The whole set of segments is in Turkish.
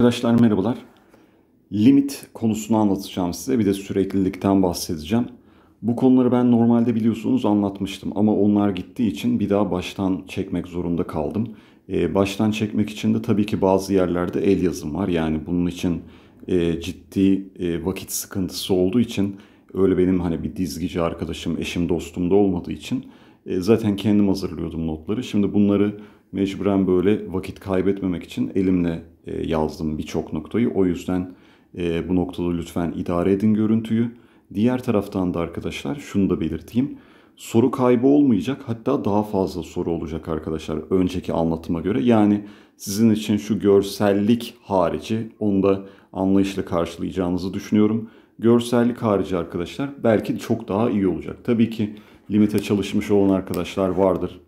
Arkadaşlar merhabalar. Limit konusunu anlatacağım size. Bir de süreklilikten bahsedeceğim. Bu konuları ben normalde biliyorsunuz anlatmıştım ama onlar gittiği için bir daha baştan çekmek zorunda kaldım. Ee, baştan çekmek için de tabii ki bazı yerlerde el yazım var. Yani bunun için e, ciddi e, vakit sıkıntısı olduğu için öyle benim hani bir dizgici arkadaşım, eşim, dostum da olmadığı için e, zaten kendim hazırlıyordum notları. Şimdi bunları mecburen böyle vakit kaybetmemek için elimle e, yazdım birçok noktayı. O yüzden e, bu noktada lütfen idare edin görüntüyü. Diğer taraftan da arkadaşlar şunu da belirteyim. Soru kaybı olmayacak hatta daha fazla soru olacak arkadaşlar önceki anlatıma göre. Yani sizin için şu görsellik harici onu da anlayışla karşılayacağınızı düşünüyorum. Görsellik harici arkadaşlar belki çok daha iyi olacak. Tabii ki limite çalışmış olan arkadaşlar vardır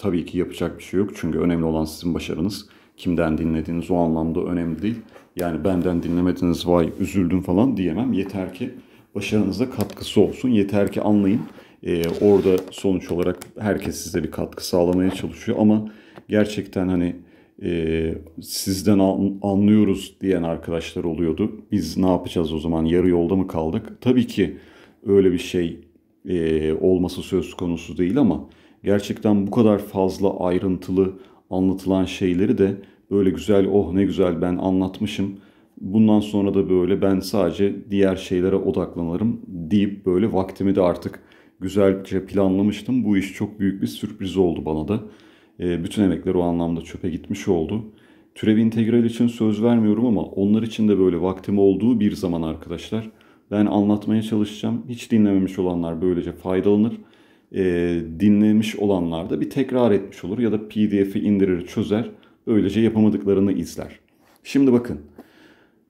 tabii ki yapacak bir şey yok. Çünkü önemli olan sizin başarınız. Kimden dinlediğiniz o anlamda önemli değil. Yani benden dinlemediniz vay üzüldüm falan diyemem. Yeter ki başarınıza katkısı olsun. Yeter ki anlayın. Ee, orada sonuç olarak herkes size bir katkı sağlamaya çalışıyor. Ama gerçekten hani e, sizden anlıyoruz diyen arkadaşlar oluyordu. Biz ne yapacağız o zaman yarı yolda mı kaldık? Tabii ki öyle bir şey e, olması söz konusu değil ama Gerçekten bu kadar fazla ayrıntılı anlatılan şeyleri de böyle güzel oh ne güzel ben anlatmışım. Bundan sonra da böyle ben sadece diğer şeylere odaklanırım deyip böyle vaktimi de artık güzelce planlamıştım. Bu iş çok büyük bir sürpriz oldu bana da. E, bütün emekler o anlamda çöpe gitmiş oldu. Türev integral için söz vermiyorum ama onlar için de böyle vaktim olduğu bir zaman arkadaşlar. Ben anlatmaya çalışacağım. Hiç dinlememiş olanlar böylece faydalanır e, dinlemiş olanlar da bir tekrar etmiş olur ya da pdf'i indirir çözer böylece yapamadıklarını izler. Şimdi bakın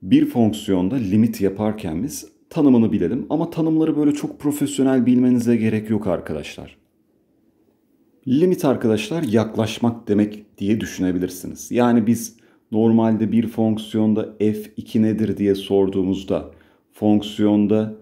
bir fonksiyonda limit yaparken biz tanımını bilelim ama tanımları böyle çok profesyonel bilmenize gerek yok arkadaşlar. Limit arkadaşlar yaklaşmak demek diye düşünebilirsiniz. Yani biz normalde bir fonksiyonda f2 nedir diye sorduğumuzda fonksiyonda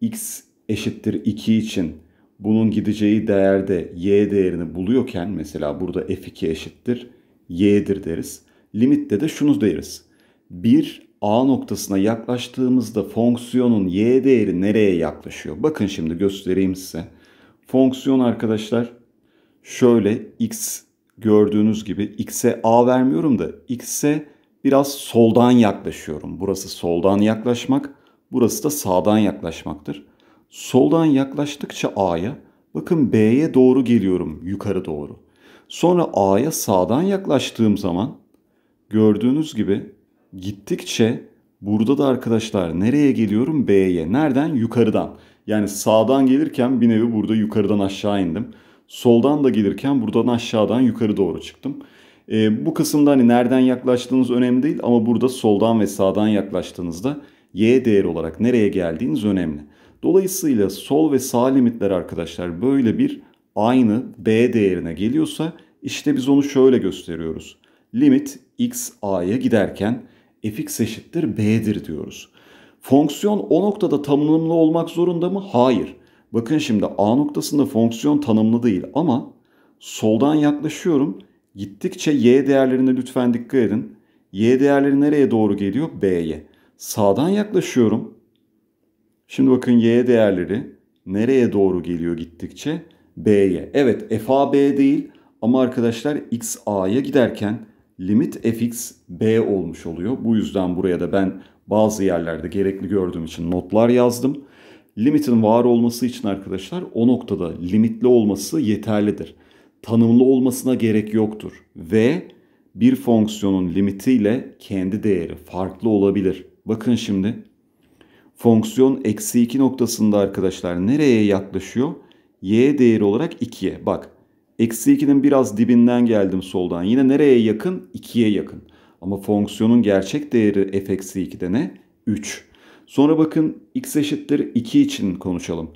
x eşittir 2 için bunun gideceği değerde y değerini buluyorken mesela burada f2 eşittir y'dir deriz. Limitte de şunu deriz. Bir a noktasına yaklaştığımızda fonksiyonun y değeri nereye yaklaşıyor? Bakın şimdi göstereyim size. Fonksiyon arkadaşlar şöyle x gördüğünüz gibi x'e a vermiyorum da x'e biraz soldan yaklaşıyorum. Burası soldan yaklaşmak, burası da sağdan yaklaşmaktır. Soldan yaklaştıkça A'ya bakın B'ye doğru geliyorum yukarı doğru. Sonra A'ya sağdan yaklaştığım zaman gördüğünüz gibi gittikçe burada da arkadaşlar nereye geliyorum? B'ye. Nereden? Yukarıdan. Yani sağdan gelirken bir nevi burada yukarıdan aşağı indim. Soldan da gelirken buradan aşağıdan yukarı doğru çıktım. E, bu kısımda hani nereden yaklaştığınız önemli değil ama burada soldan ve sağdan yaklaştığınızda y değeri olarak nereye geldiğiniz önemli. Dolayısıyla sol ve sağ limitler arkadaşlar böyle bir aynı B değerine geliyorsa işte biz onu şöyle gösteriyoruz. Limit x a'ya giderken fx eşittir b'dir diyoruz. Fonksiyon o noktada tanımlı olmak zorunda mı? Hayır. Bakın şimdi a noktasında fonksiyon tanımlı değil ama soldan yaklaşıyorum. Gittikçe y değerlerine lütfen dikkat edin. Y değerleri nereye doğru geliyor? B'ye. Sağdan yaklaşıyorum. Şimdi bakın y değerleri nereye doğru geliyor gittikçe? B'ye. Evet f a B değil ama arkadaşlar x A'ya giderken limit fx B olmuş oluyor. Bu yüzden buraya da ben bazı yerlerde gerekli gördüğüm için notlar yazdım. Limitin var olması için arkadaşlar o noktada limitli olması yeterlidir. Tanımlı olmasına gerek yoktur. Ve bir fonksiyonun limitiyle kendi değeri farklı olabilir. Bakın şimdi fonksiyon eksi 2 noktasında arkadaşlar nereye yaklaşıyor? Y değeri olarak 2'ye. Bak eksi 2'nin biraz dibinden geldim soldan. Yine nereye yakın? 2'ye yakın. Ama fonksiyonun gerçek değeri f eksi 2'de ne? 3. Sonra bakın x eşittir 2 için konuşalım.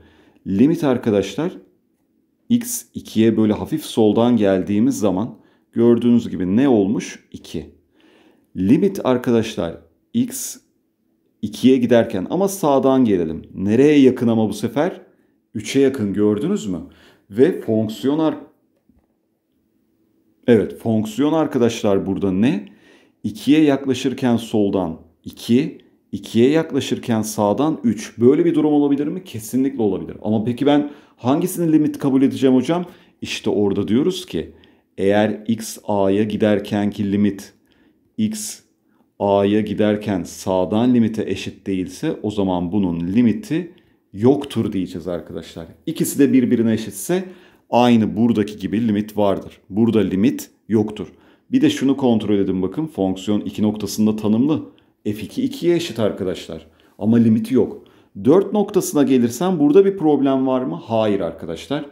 Limit arkadaşlar x 2'ye böyle hafif soldan geldiğimiz zaman gördüğünüz gibi ne olmuş? 2. Limit arkadaşlar x 2'ye giderken ama sağdan gelelim. Nereye yakın ama bu sefer? 3'e yakın gördünüz mü? Ve fonksiyon ar Evet, fonksiyon arkadaşlar burada ne? 2'ye yaklaşırken soldan 2, 2'ye yaklaşırken sağdan 3. Böyle bir durum olabilir mi? Kesinlikle olabilir. Ama peki ben hangisini limit kabul edeceğim hocam? İşte orada diyoruz ki eğer x a'ya giderkenki limit x A'ya giderken sağdan limite eşit değilse o zaman bunun limiti yoktur diyeceğiz arkadaşlar. İkisi de birbirine eşitse aynı buradaki gibi limit vardır. Burada limit yoktur. Bir de şunu kontrol edin bakın fonksiyon 2 noktasında tanımlı. F2 2'ye eşit arkadaşlar ama limiti yok. 4 noktasına gelirsem burada bir problem var mı? Hayır arkadaşlar.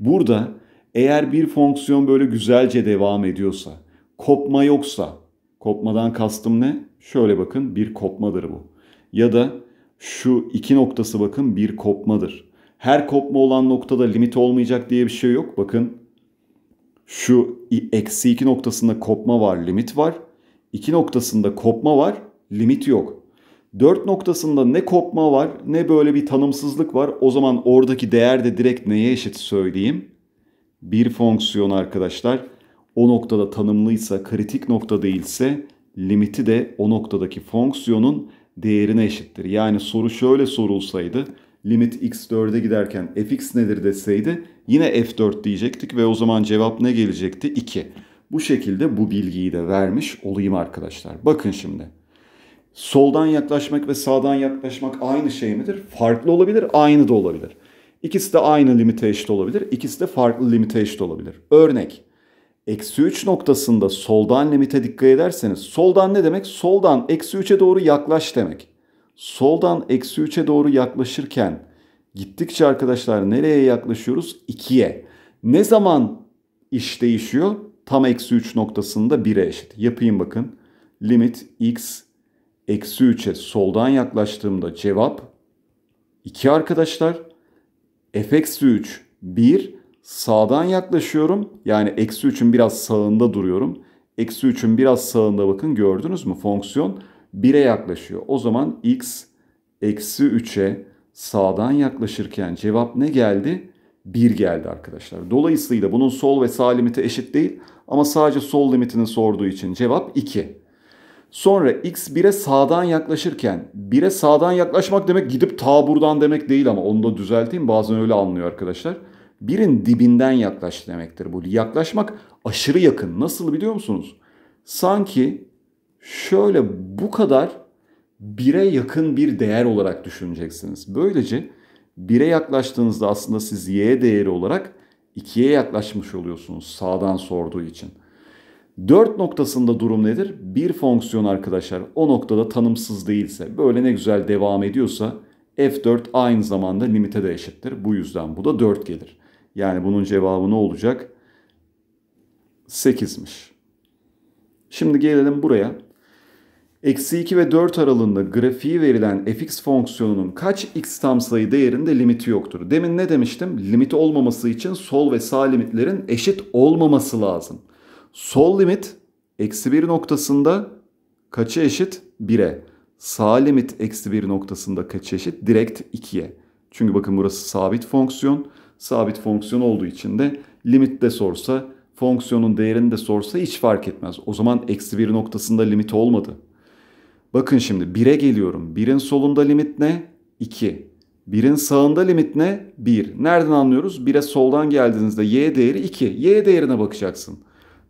Burada eğer bir fonksiyon böyle güzelce devam ediyorsa, kopma yoksa, Kopmadan kastım ne? Şöyle bakın bir kopmadır bu. Ya da şu iki noktası bakın bir kopmadır. Her kopma olan noktada limit olmayacak diye bir şey yok. Bakın şu eksi iki noktasında kopma var limit var. İki noktasında kopma var limit yok. Dört noktasında ne kopma var ne böyle bir tanımsızlık var. O zaman oradaki değer de direkt neye eşit söyleyeyim? Bir fonksiyon arkadaşlar o noktada tanımlıysa, kritik nokta değilse limiti de o noktadaki fonksiyonun değerine eşittir. Yani soru şöyle sorulsaydı limit x 4'e giderken fx nedir deseydi yine f4 diyecektik ve o zaman cevap ne gelecekti? 2. Bu şekilde bu bilgiyi de vermiş olayım arkadaşlar. Bakın şimdi. Soldan yaklaşmak ve sağdan yaklaşmak aynı şey midir? Farklı olabilir, aynı da olabilir. İkisi de aynı limite eşit olabilir, ikisi de farklı limite eşit olabilir. Örnek eksi 3 noktasında soldan limite dikkat ederseniz soldan ne demek? Soldan eksi 3'e doğru yaklaş demek. Soldan eksi 3'e doğru yaklaşırken gittikçe arkadaşlar nereye yaklaşıyoruz? 2'ye. Ne zaman iş değişiyor? Tam eksi 3 noktasında 1'e eşit. Yapayım bakın. Limit x eksi 3'e soldan yaklaştığımda cevap 2 arkadaşlar. f eksi 3 1 Sağdan yaklaşıyorum. Yani eksi 3'ün biraz sağında duruyorum. Eksi 3'ün biraz sağında bakın gördünüz mü? Fonksiyon 1'e yaklaşıyor. O zaman x eksi 3'e sağdan yaklaşırken cevap ne geldi? 1 geldi arkadaşlar. Dolayısıyla bunun sol ve sağ limiti eşit değil. Ama sadece sol limitini sorduğu için cevap 2. Sonra x 1'e sağdan yaklaşırken 1'e sağdan yaklaşmak demek gidip ta buradan demek değil ama onu da düzelteyim. Bazen öyle anlıyor arkadaşlar birin dibinden yaklaş demektir bu. Yaklaşmak aşırı yakın. Nasıl biliyor musunuz? Sanki şöyle bu kadar bire yakın bir değer olarak düşüneceksiniz. Böylece bire yaklaştığınızda aslında siz y değeri olarak ikiye yaklaşmış oluyorsunuz sağdan sorduğu için. 4 noktasında durum nedir? Bir fonksiyon arkadaşlar o noktada tanımsız değilse böyle ne güzel devam ediyorsa f4 aynı zamanda limite de eşittir. Bu yüzden bu da 4 gelir. Yani bunun cevabı ne olacak? 8'miş. Şimdi gelelim buraya. Eksi 2 ve 4 aralığında grafiği verilen fx fonksiyonunun kaç x tam sayı değerinde limiti yoktur. Demin ne demiştim? Limit olmaması için sol ve sağ limitlerin eşit olmaması lazım. Sol limit eksi 1 noktasında kaça eşit? 1'e. Sağ limit eksi 1 noktasında kaça eşit? Direkt 2'ye. Çünkü bakın burası sabit fonksiyon sabit fonksiyon olduğu için de limit de sorsa, fonksiyonun değerini de sorsa hiç fark etmez. O zaman eksi 1 noktasında limit olmadı. Bakın şimdi 1'e geliyorum. 1'in solunda limit ne? 2. 1'in sağında limit ne? 1. Nereden anlıyoruz? 1'e soldan geldiğinizde y değeri 2. Y değerine bakacaksın.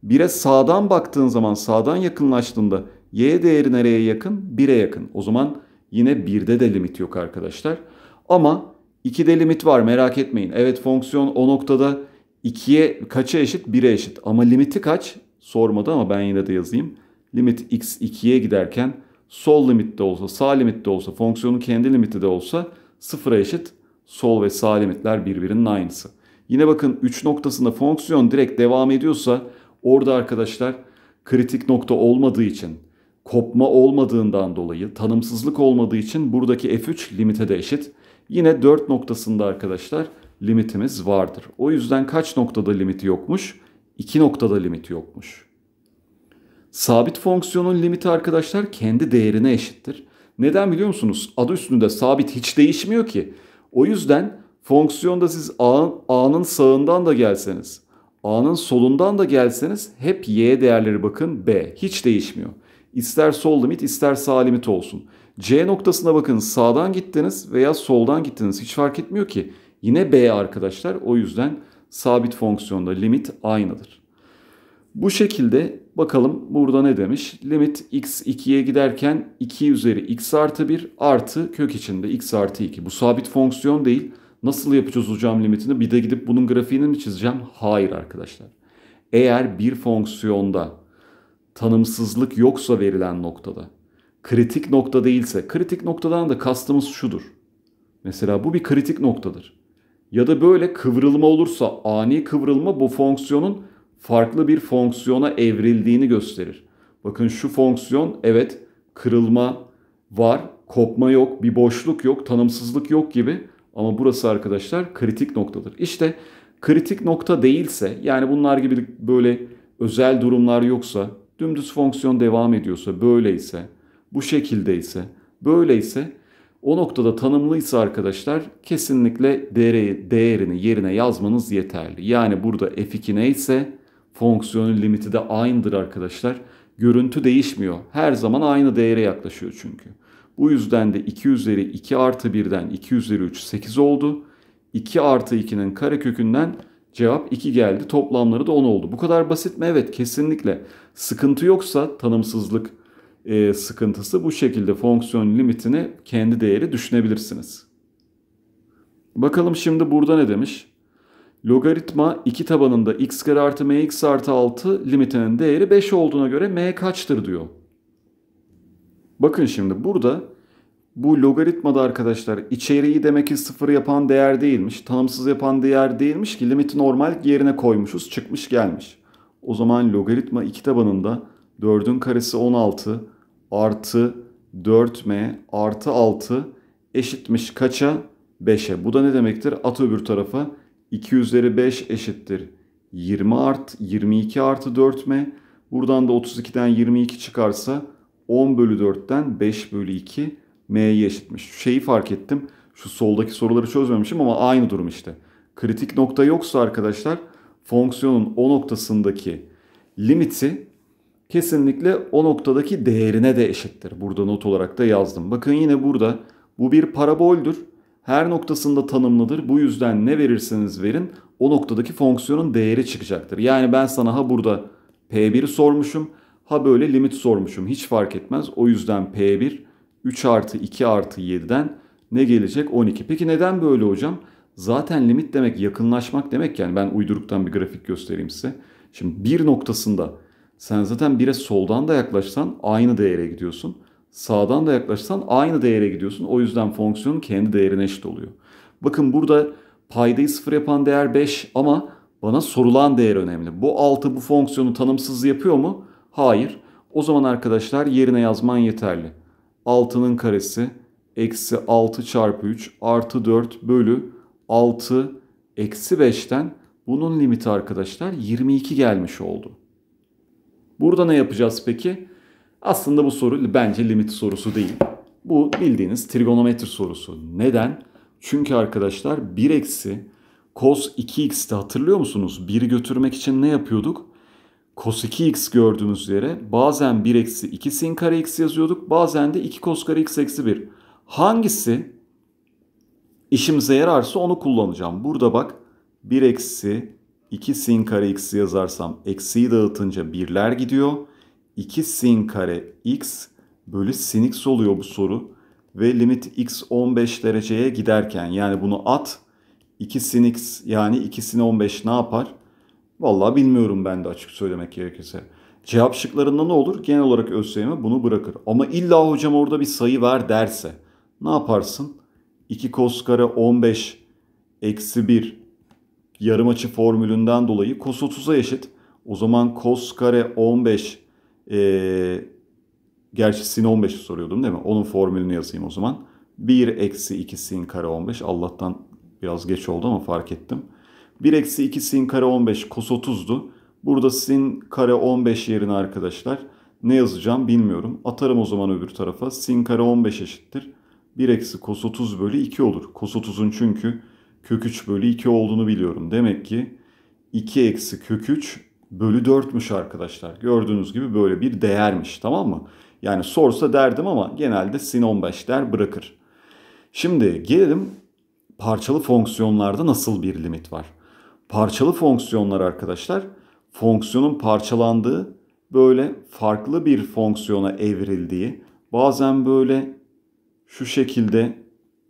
1'e sağdan baktığın zaman sağdan yakınlaştığında y değeri nereye yakın? 1'e yakın. O zaman yine 1'de de limit yok arkadaşlar. Ama 2'de limit var merak etmeyin. Evet fonksiyon o noktada 2'ye kaça eşit? 1'e eşit. Ama limiti kaç? Sormadı ama ben yine de yazayım. Limit x 2'ye giderken sol limitte olsa, sağ limitte olsa, fonksiyonun kendi limiti de olsa sıfıra eşit. Sol ve sağ limitler birbirinin aynısı. Yine bakın 3 noktasında fonksiyon direkt devam ediyorsa orada arkadaşlar kritik nokta olmadığı için, kopma olmadığından dolayı, tanımsızlık olmadığı için buradaki f3 limite de eşit. Yine 4 noktasında arkadaşlar limitimiz vardır. O yüzden kaç noktada limiti yokmuş? 2 noktada limiti yokmuş. Sabit fonksiyonun limiti arkadaşlar kendi değerine eşittir. Neden biliyor musunuz? Adı üstünde sabit hiç değişmiyor ki. O yüzden fonksiyonda siz A'nın sağından da gelseniz, A'nın solundan da gelseniz hep Y değerleri bakın B. Hiç değişmiyor. İster sol limit ister sağ limit olsun. C noktasına bakın sağdan gittiniz veya soldan gittiniz hiç fark etmiyor ki. Yine B arkadaşlar o yüzden sabit fonksiyonda limit aynıdır. Bu şekilde bakalım burada ne demiş? Limit x 2'ye giderken 2 üzeri x artı 1 artı kök içinde x artı 2. Bu sabit fonksiyon değil. Nasıl yapacağız hocam limitini? Bir de gidip bunun grafiğini mi çizeceğim? Hayır arkadaşlar. Eğer bir fonksiyonda tanımsızlık yoksa verilen noktada kritik nokta değilse, kritik noktadan da kastımız şudur. Mesela bu bir kritik noktadır. Ya da böyle kıvrılma olursa ani kıvrılma bu fonksiyonun farklı bir fonksiyona evrildiğini gösterir. Bakın şu fonksiyon evet kırılma var, kopma yok, bir boşluk yok, tanımsızlık yok gibi ama burası arkadaşlar kritik noktadır. İşte kritik nokta değilse yani bunlar gibi böyle özel durumlar yoksa, dümdüz fonksiyon devam ediyorsa, böyleyse bu şekilde şekildeyse, böyleyse o noktada tanımlıysa arkadaşlar kesinlikle değeri, değerini yerine yazmanız yeterli. Yani burada f2 neyse fonksiyonun limiti de aynıdır arkadaşlar. Görüntü değişmiyor. Her zaman aynı değere yaklaşıyor çünkü. Bu yüzden de 2 üzeri 2 artı 1'den 2 üzeri 3 8 oldu. 2 artı 2'nin karekökünden cevap 2 geldi. Toplamları da 10 oldu. Bu kadar basit mi? Evet kesinlikle. Sıkıntı yoksa tanımsızlık e, sıkıntısı. Bu şekilde fonksiyon limitini kendi değeri düşünebilirsiniz. Bakalım şimdi burada ne demiş? Logaritma 2 tabanında x kare artı mx artı 6 limitinin değeri 5 olduğuna göre m kaçtır diyor. Bakın şimdi burada bu logaritmada arkadaşlar içeriği demek ki sıfır yapan değer değilmiş. Tanımsız yapan değer değilmiş ki limiti normal yerine koymuşuz. Çıkmış gelmiş. O zaman logaritma 2 tabanında 4'ün karesi 16, artı 4m artı 6 eşitmiş kaça? 5'e. Bu da ne demektir? At öbür tarafa 2 üzeri 5 eşittir. 20 art 22 artı 4m. Buradan da 32'den 22 çıkarsa 10 bölü 4'ten 5 bölü 2 m'ye eşitmiş. Şeyi fark ettim. Şu soldaki soruları çözmemişim ama aynı durum işte. Kritik nokta yoksa arkadaşlar fonksiyonun o noktasındaki limiti kesinlikle o noktadaki değerine de eşittir. Burada not olarak da yazdım. Bakın yine burada bu bir paraboldür. Her noktasında tanımlıdır. Bu yüzden ne verirseniz verin o noktadaki fonksiyonun değeri çıkacaktır. Yani ben sana ha burada P1 sormuşum ha böyle limit sormuşum. Hiç fark etmez. O yüzden P1 3 artı 2 artı 7'den ne gelecek? 12. Peki neden böyle hocam? Zaten limit demek yakınlaşmak demek yani ben uyduruktan bir grafik göstereyim size. Şimdi bir noktasında sen zaten bire soldan da yaklaşsan aynı değere gidiyorsun. Sağdan da yaklaşsan aynı değere gidiyorsun. O yüzden fonksiyonun kendi değerine eşit oluyor. Bakın burada paydayı sıfır yapan değer 5 ama bana sorulan değer önemli. Bu 6 bu fonksiyonu tanımsız yapıyor mu? Hayır. O zaman arkadaşlar yerine yazman yeterli. 6'nın karesi eksi 6 çarpı 3 artı 4 bölü 6 eksi 5'ten bunun limiti arkadaşlar 22 gelmiş oldu. Burada ne yapacağız peki? Aslında bu soru bence limit sorusu değil. Bu bildiğiniz trigonometri sorusu. Neden? Çünkü arkadaşlar 1 eksi cos 2x'te hatırlıyor musunuz? 1'i götürmek için ne yapıyorduk? Cos 2x gördüğünüz yere bazen 1 eksi 2 sin kare x yazıyorduk. Bazen de 2 cos kare x eksi 1. Hangisi işimize yararsa onu kullanacağım. Burada bak 1 eksi 2 sin kare x yazarsam eksiyi dağıtınca birler gidiyor. 2 sin kare x bölü sin x oluyor bu soru. Ve limit x 15 dereceye giderken yani bunu at 2 sin x yani 2 sin 15 ne yapar? Vallahi bilmiyorum ben de açık söylemek gerekirse. Cevap şıklarında ne olur? Genel olarak ÖSYM bunu bırakır. Ama illa hocam orada bir sayı ver derse ne yaparsın? 2 kos kare 15 eksi 1 yarım açı formülünden dolayı cos 30'a eşit. O zaman cos kare 15 e, gerçi sin 15'i soruyordum değil mi? Onun formülünü yazayım o zaman. 1 eksi 2 sin kare 15 Allah'tan biraz geç oldu ama fark ettim. 1 eksi 2 sin kare 15 cos 30'du. Burada sin kare 15 yerine arkadaşlar ne yazacağım bilmiyorum. Atarım o zaman öbür tarafa. Sin kare 15 eşittir. 1 eksi cos 30 bölü 2 olur. Cos 30'un çünkü kök 3 bölü 2 olduğunu biliyorum. Demek ki 2 eksi kök 3 bölü 4'müş arkadaşlar. Gördüğünüz gibi böyle bir değermiş tamam mı? Yani sorsa derdim ama genelde sin 15 der bırakır. Şimdi gelelim parçalı fonksiyonlarda nasıl bir limit var? Parçalı fonksiyonlar arkadaşlar fonksiyonun parçalandığı böyle farklı bir fonksiyona evrildiği bazen böyle şu şekilde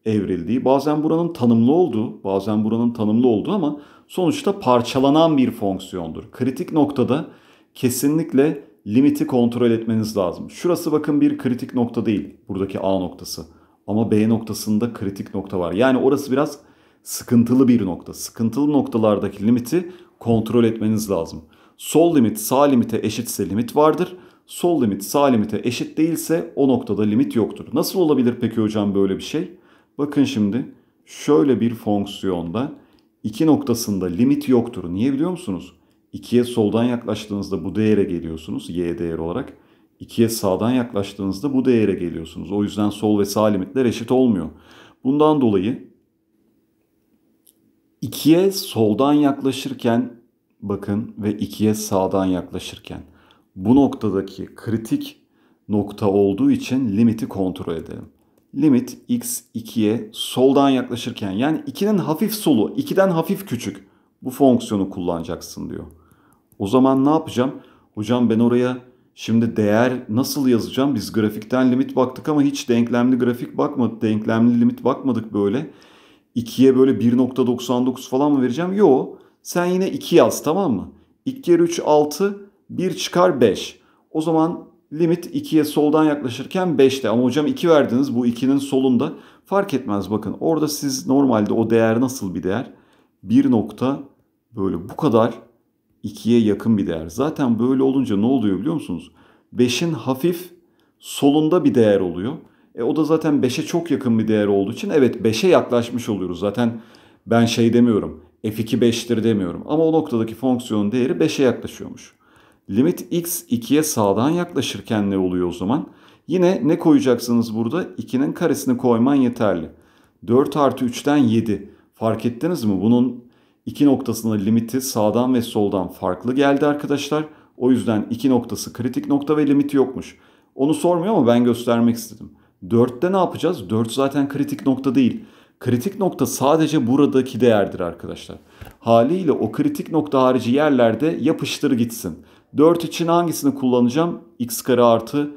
evrildiği, bazen buranın tanımlı olduğu, bazen buranın tanımlı olduğu ama sonuçta parçalanan bir fonksiyondur. Kritik noktada kesinlikle limiti kontrol etmeniz lazım. Şurası bakın bir kritik nokta değil. Buradaki A noktası. Ama B noktasında kritik nokta var. Yani orası biraz sıkıntılı bir nokta. Sıkıntılı noktalardaki limiti kontrol etmeniz lazım. Sol limit sağ limite eşitse limit vardır. Sol limit sağ limite eşit değilse o noktada limit yoktur. Nasıl olabilir peki hocam böyle bir şey? Bakın şimdi şöyle bir fonksiyonda iki noktasında limit yoktur. Niye biliyor musunuz? 2'ye soldan yaklaştığınızda bu değere geliyorsunuz y değer olarak. 2'ye sağdan yaklaştığınızda bu değere geliyorsunuz. O yüzden sol ve sağ limitler eşit olmuyor. Bundan dolayı 2'ye soldan yaklaşırken bakın ve 2'ye sağdan yaklaşırken bu noktadaki kritik nokta olduğu için limiti kontrol edelim limit x 2'ye soldan yaklaşırken yani 2'nin hafif solu 2'den hafif küçük bu fonksiyonu kullanacaksın diyor. O zaman ne yapacağım? Hocam ben oraya şimdi değer nasıl yazacağım? Biz grafikten limit baktık ama hiç denklemli grafik bakmadık. Denklemli limit bakmadık böyle. 2'ye böyle 1.99 falan mı vereceğim? Yo. Sen yine 2 yaz tamam mı? 2 kere 3 6, 1 çıkar 5. O zaman Limit 2'ye soldan yaklaşırken 5'te. Ama hocam 2 verdiniz. Bu 2'nin solunda. Fark etmez bakın. Orada siz normalde o değer nasıl bir değer? 1 nokta böyle bu kadar 2'ye yakın bir değer. Zaten böyle olunca ne oluyor biliyor musunuz? 5'in hafif solunda bir değer oluyor. E o da zaten 5'e çok yakın bir değer olduğu için evet 5'e yaklaşmış oluyoruz. Zaten ben şey demiyorum. F2 5'tir demiyorum. Ama o noktadaki fonksiyonun değeri 5'e yaklaşıyormuş. Limit x 2'ye sağdan yaklaşırken ne oluyor o zaman? Yine ne koyacaksınız burada? 2'nin karesini koyman yeterli. 4 artı 3'ten 7. Fark ettiniz mi? Bunun iki noktasına limiti sağdan ve soldan farklı geldi arkadaşlar. O yüzden iki noktası kritik nokta ve limiti yokmuş. Onu sormuyor ama ben göstermek istedim. 4'te ne yapacağız? 4 zaten kritik nokta değil. Kritik nokta sadece buradaki değerdir arkadaşlar. Haliyle o kritik nokta harici yerlerde yapıştır gitsin. 4 için hangisini kullanacağım? x kare artı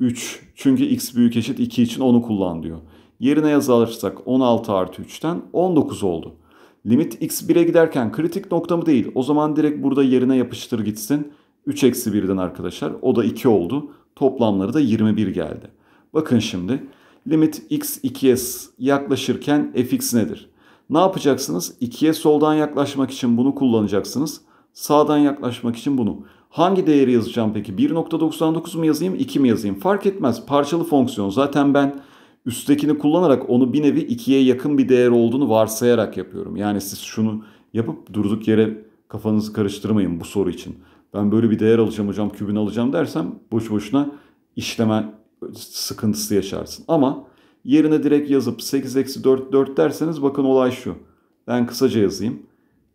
3. Çünkü x büyük eşit 2 için onu kullan diyor. Yerine yazarsak 16 artı 3'ten 19 oldu. Limit x 1'e giderken kritik noktamı değil. O zaman direkt burada yerine yapıştır gitsin. 3 eksi 1'den arkadaşlar. O da 2 oldu. Toplamları da 21 geldi. Bakın şimdi limit x 2'ye yaklaşırken fx nedir? Ne yapacaksınız? 2'ye soldan yaklaşmak için bunu kullanacaksınız. Sağdan yaklaşmak için bunu. Hangi değeri yazacağım peki? 1.99 mu yazayım 2 mi yazayım? Fark etmez. Parçalı fonksiyon. Zaten ben üsttekini kullanarak onu bir nevi 2'ye yakın bir değer olduğunu varsayarak yapıyorum. Yani siz şunu yapıp durduk yere kafanızı karıştırmayın bu soru için. Ben böyle bir değer alacağım hocam kübünü alacağım dersem boş boşuna işleme sıkıntısı yaşarsın. Ama yerine direkt yazıp 8-4 eksi 4 derseniz bakın olay şu. Ben kısaca yazayım.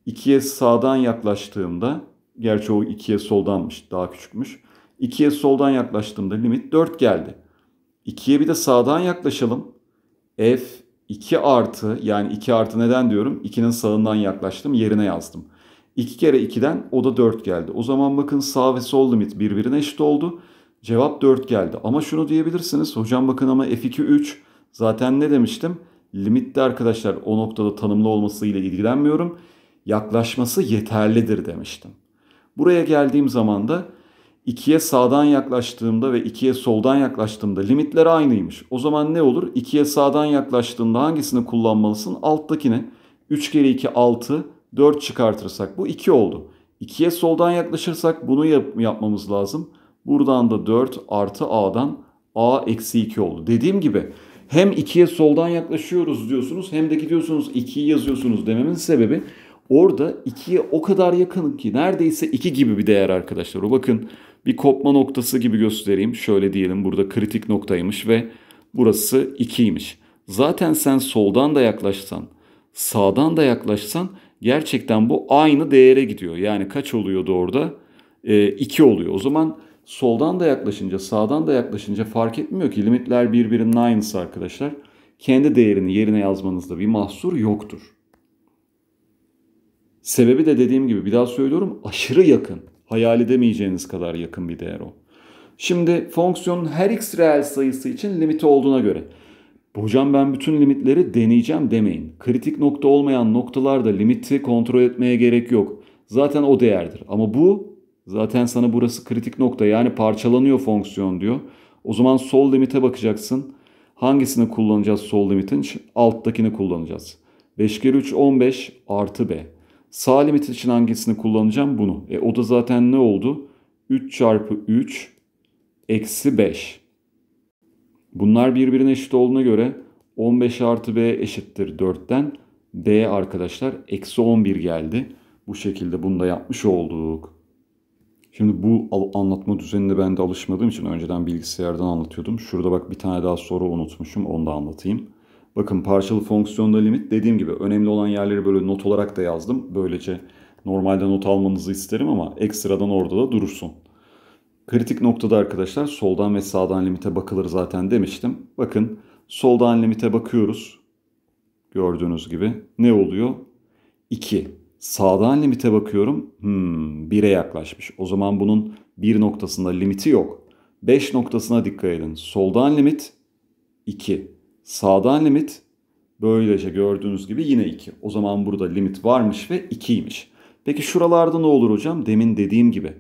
2'ye sağdan yaklaştığımda Gerçi o 2'ye soldanmış, daha küçükmüş. 2'ye soldan yaklaştığımda limit 4 geldi. 2'ye bir de sağdan yaklaşalım. F 2 artı yani 2 artı neden diyorum? 2'nin sağından yaklaştım yerine yazdım. 2 kere 2'den o da 4 geldi. O zaman bakın sağ ve sol limit birbirine eşit oldu. Cevap 4 geldi. Ama şunu diyebilirsiniz. Hocam bakın ama F2 3 zaten ne demiştim? Limitte arkadaşlar o noktada tanımlı olmasıyla ilgilenmiyorum. Yaklaşması yeterlidir demiştim. Buraya geldiğim zaman da 2'ye sağdan yaklaştığımda ve 2'ye soldan yaklaştığımda limitler aynıymış. O zaman ne olur? 2'ye sağdan yaklaştığında hangisini kullanmalısın? Alttakini. 3 kere 2 6, 4 çıkartırsak bu 2 oldu. 2'ye soldan yaklaşırsak bunu yap yapmamız lazım. Buradan da 4 artı a'dan a eksi 2 oldu. Dediğim gibi hem 2'ye soldan yaklaşıyoruz diyorsunuz hem de gidiyorsunuz 2'yi yazıyorsunuz dememin sebebi Orada 2'ye o kadar yakın ki neredeyse 2 gibi bir değer arkadaşlar. O bakın bir kopma noktası gibi göstereyim. Şöyle diyelim burada kritik noktaymış ve burası 2'ymiş. Zaten sen soldan da yaklaşsan, sağdan da yaklaşsan gerçekten bu aynı değere gidiyor. Yani kaç oluyordu orada? 2 e, ee, oluyor. O zaman soldan da yaklaşınca, sağdan da yaklaşınca fark etmiyor ki limitler birbirinin aynısı arkadaşlar. Kendi değerini yerine yazmanızda bir mahsur yoktur. Sebebi de dediğim gibi bir daha söylüyorum aşırı yakın. Hayal edemeyeceğiniz kadar yakın bir değer o. Şimdi fonksiyonun her x reel sayısı için limiti olduğuna göre. Hocam ben bütün limitleri deneyeceğim demeyin. Kritik nokta olmayan noktalarda limiti kontrol etmeye gerek yok. Zaten o değerdir. Ama bu zaten sana burası kritik nokta yani parçalanıyor fonksiyon diyor. O zaman sol limite bakacaksın. Hangisini kullanacağız sol limitin? Alttakini kullanacağız. 5 kere 3 15 artı b. Sağ limit için hangisini kullanacağım? Bunu. E, o da zaten ne oldu? 3 çarpı 3 eksi 5. Bunlar birbirine eşit olduğuna göre 15 artı b eşittir 4'ten. b arkadaşlar eksi 11 geldi. Bu şekilde bunu da yapmış olduk. Şimdi bu anlatma düzenine ben de alışmadığım için önceden bilgisayardan anlatıyordum. Şurada bak bir tane daha soru unutmuşum onu da anlatayım. Bakın parçalı fonksiyonda limit dediğim gibi önemli olan yerleri böyle not olarak da yazdım. Böylece normalde not almanızı isterim ama ekstradan orada da durursun. Kritik noktada arkadaşlar soldan ve sağdan limite bakılır zaten demiştim. Bakın soldan limite bakıyoruz. Gördüğünüz gibi ne oluyor? 2. Sağdan limite bakıyorum. Hmm, 1'e yaklaşmış. O zaman bunun 1 noktasında limiti yok. 5 noktasına dikkat edin. Soldan limit 2. Sağdan limit böylece gördüğünüz gibi yine 2. O zaman burada limit varmış ve 2'ymiş. Peki şuralarda ne olur hocam? Demin dediğim gibi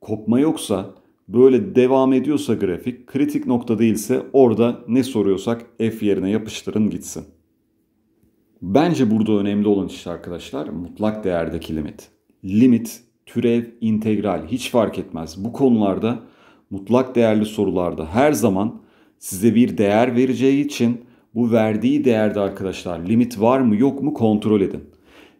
kopma yoksa böyle devam ediyorsa grafik kritik nokta değilse orada ne soruyorsak F yerine yapıştırın gitsin. Bence burada önemli olan işte arkadaşlar mutlak değerdeki limit. Limit, türev, integral hiç fark etmez. Bu konularda mutlak değerli sorularda her zaman size bir değer vereceği için bu verdiği değerde arkadaşlar limit var mı yok mu kontrol edin.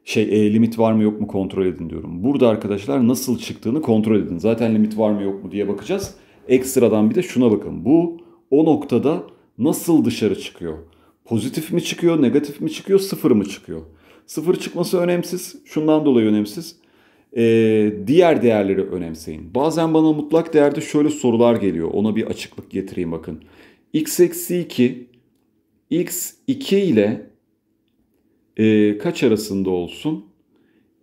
Şey e, limit var mı yok mu kontrol edin diyorum. Burada arkadaşlar nasıl çıktığını kontrol edin. Zaten limit var mı yok mu diye bakacağız. Ekstradan bir de şuna bakın. Bu o noktada nasıl dışarı çıkıyor? Pozitif mi çıkıyor, negatif mi çıkıyor, sıfır mı çıkıyor? Sıfır çıkması önemsiz. Şundan dolayı önemsiz. Ee, diğer değerleri önemseyin. Bazen bana mutlak değerde şöyle sorular geliyor. Ona bir açıklık getireyim bakın. x eksi 2 x2 ile e, kaç arasında olsun?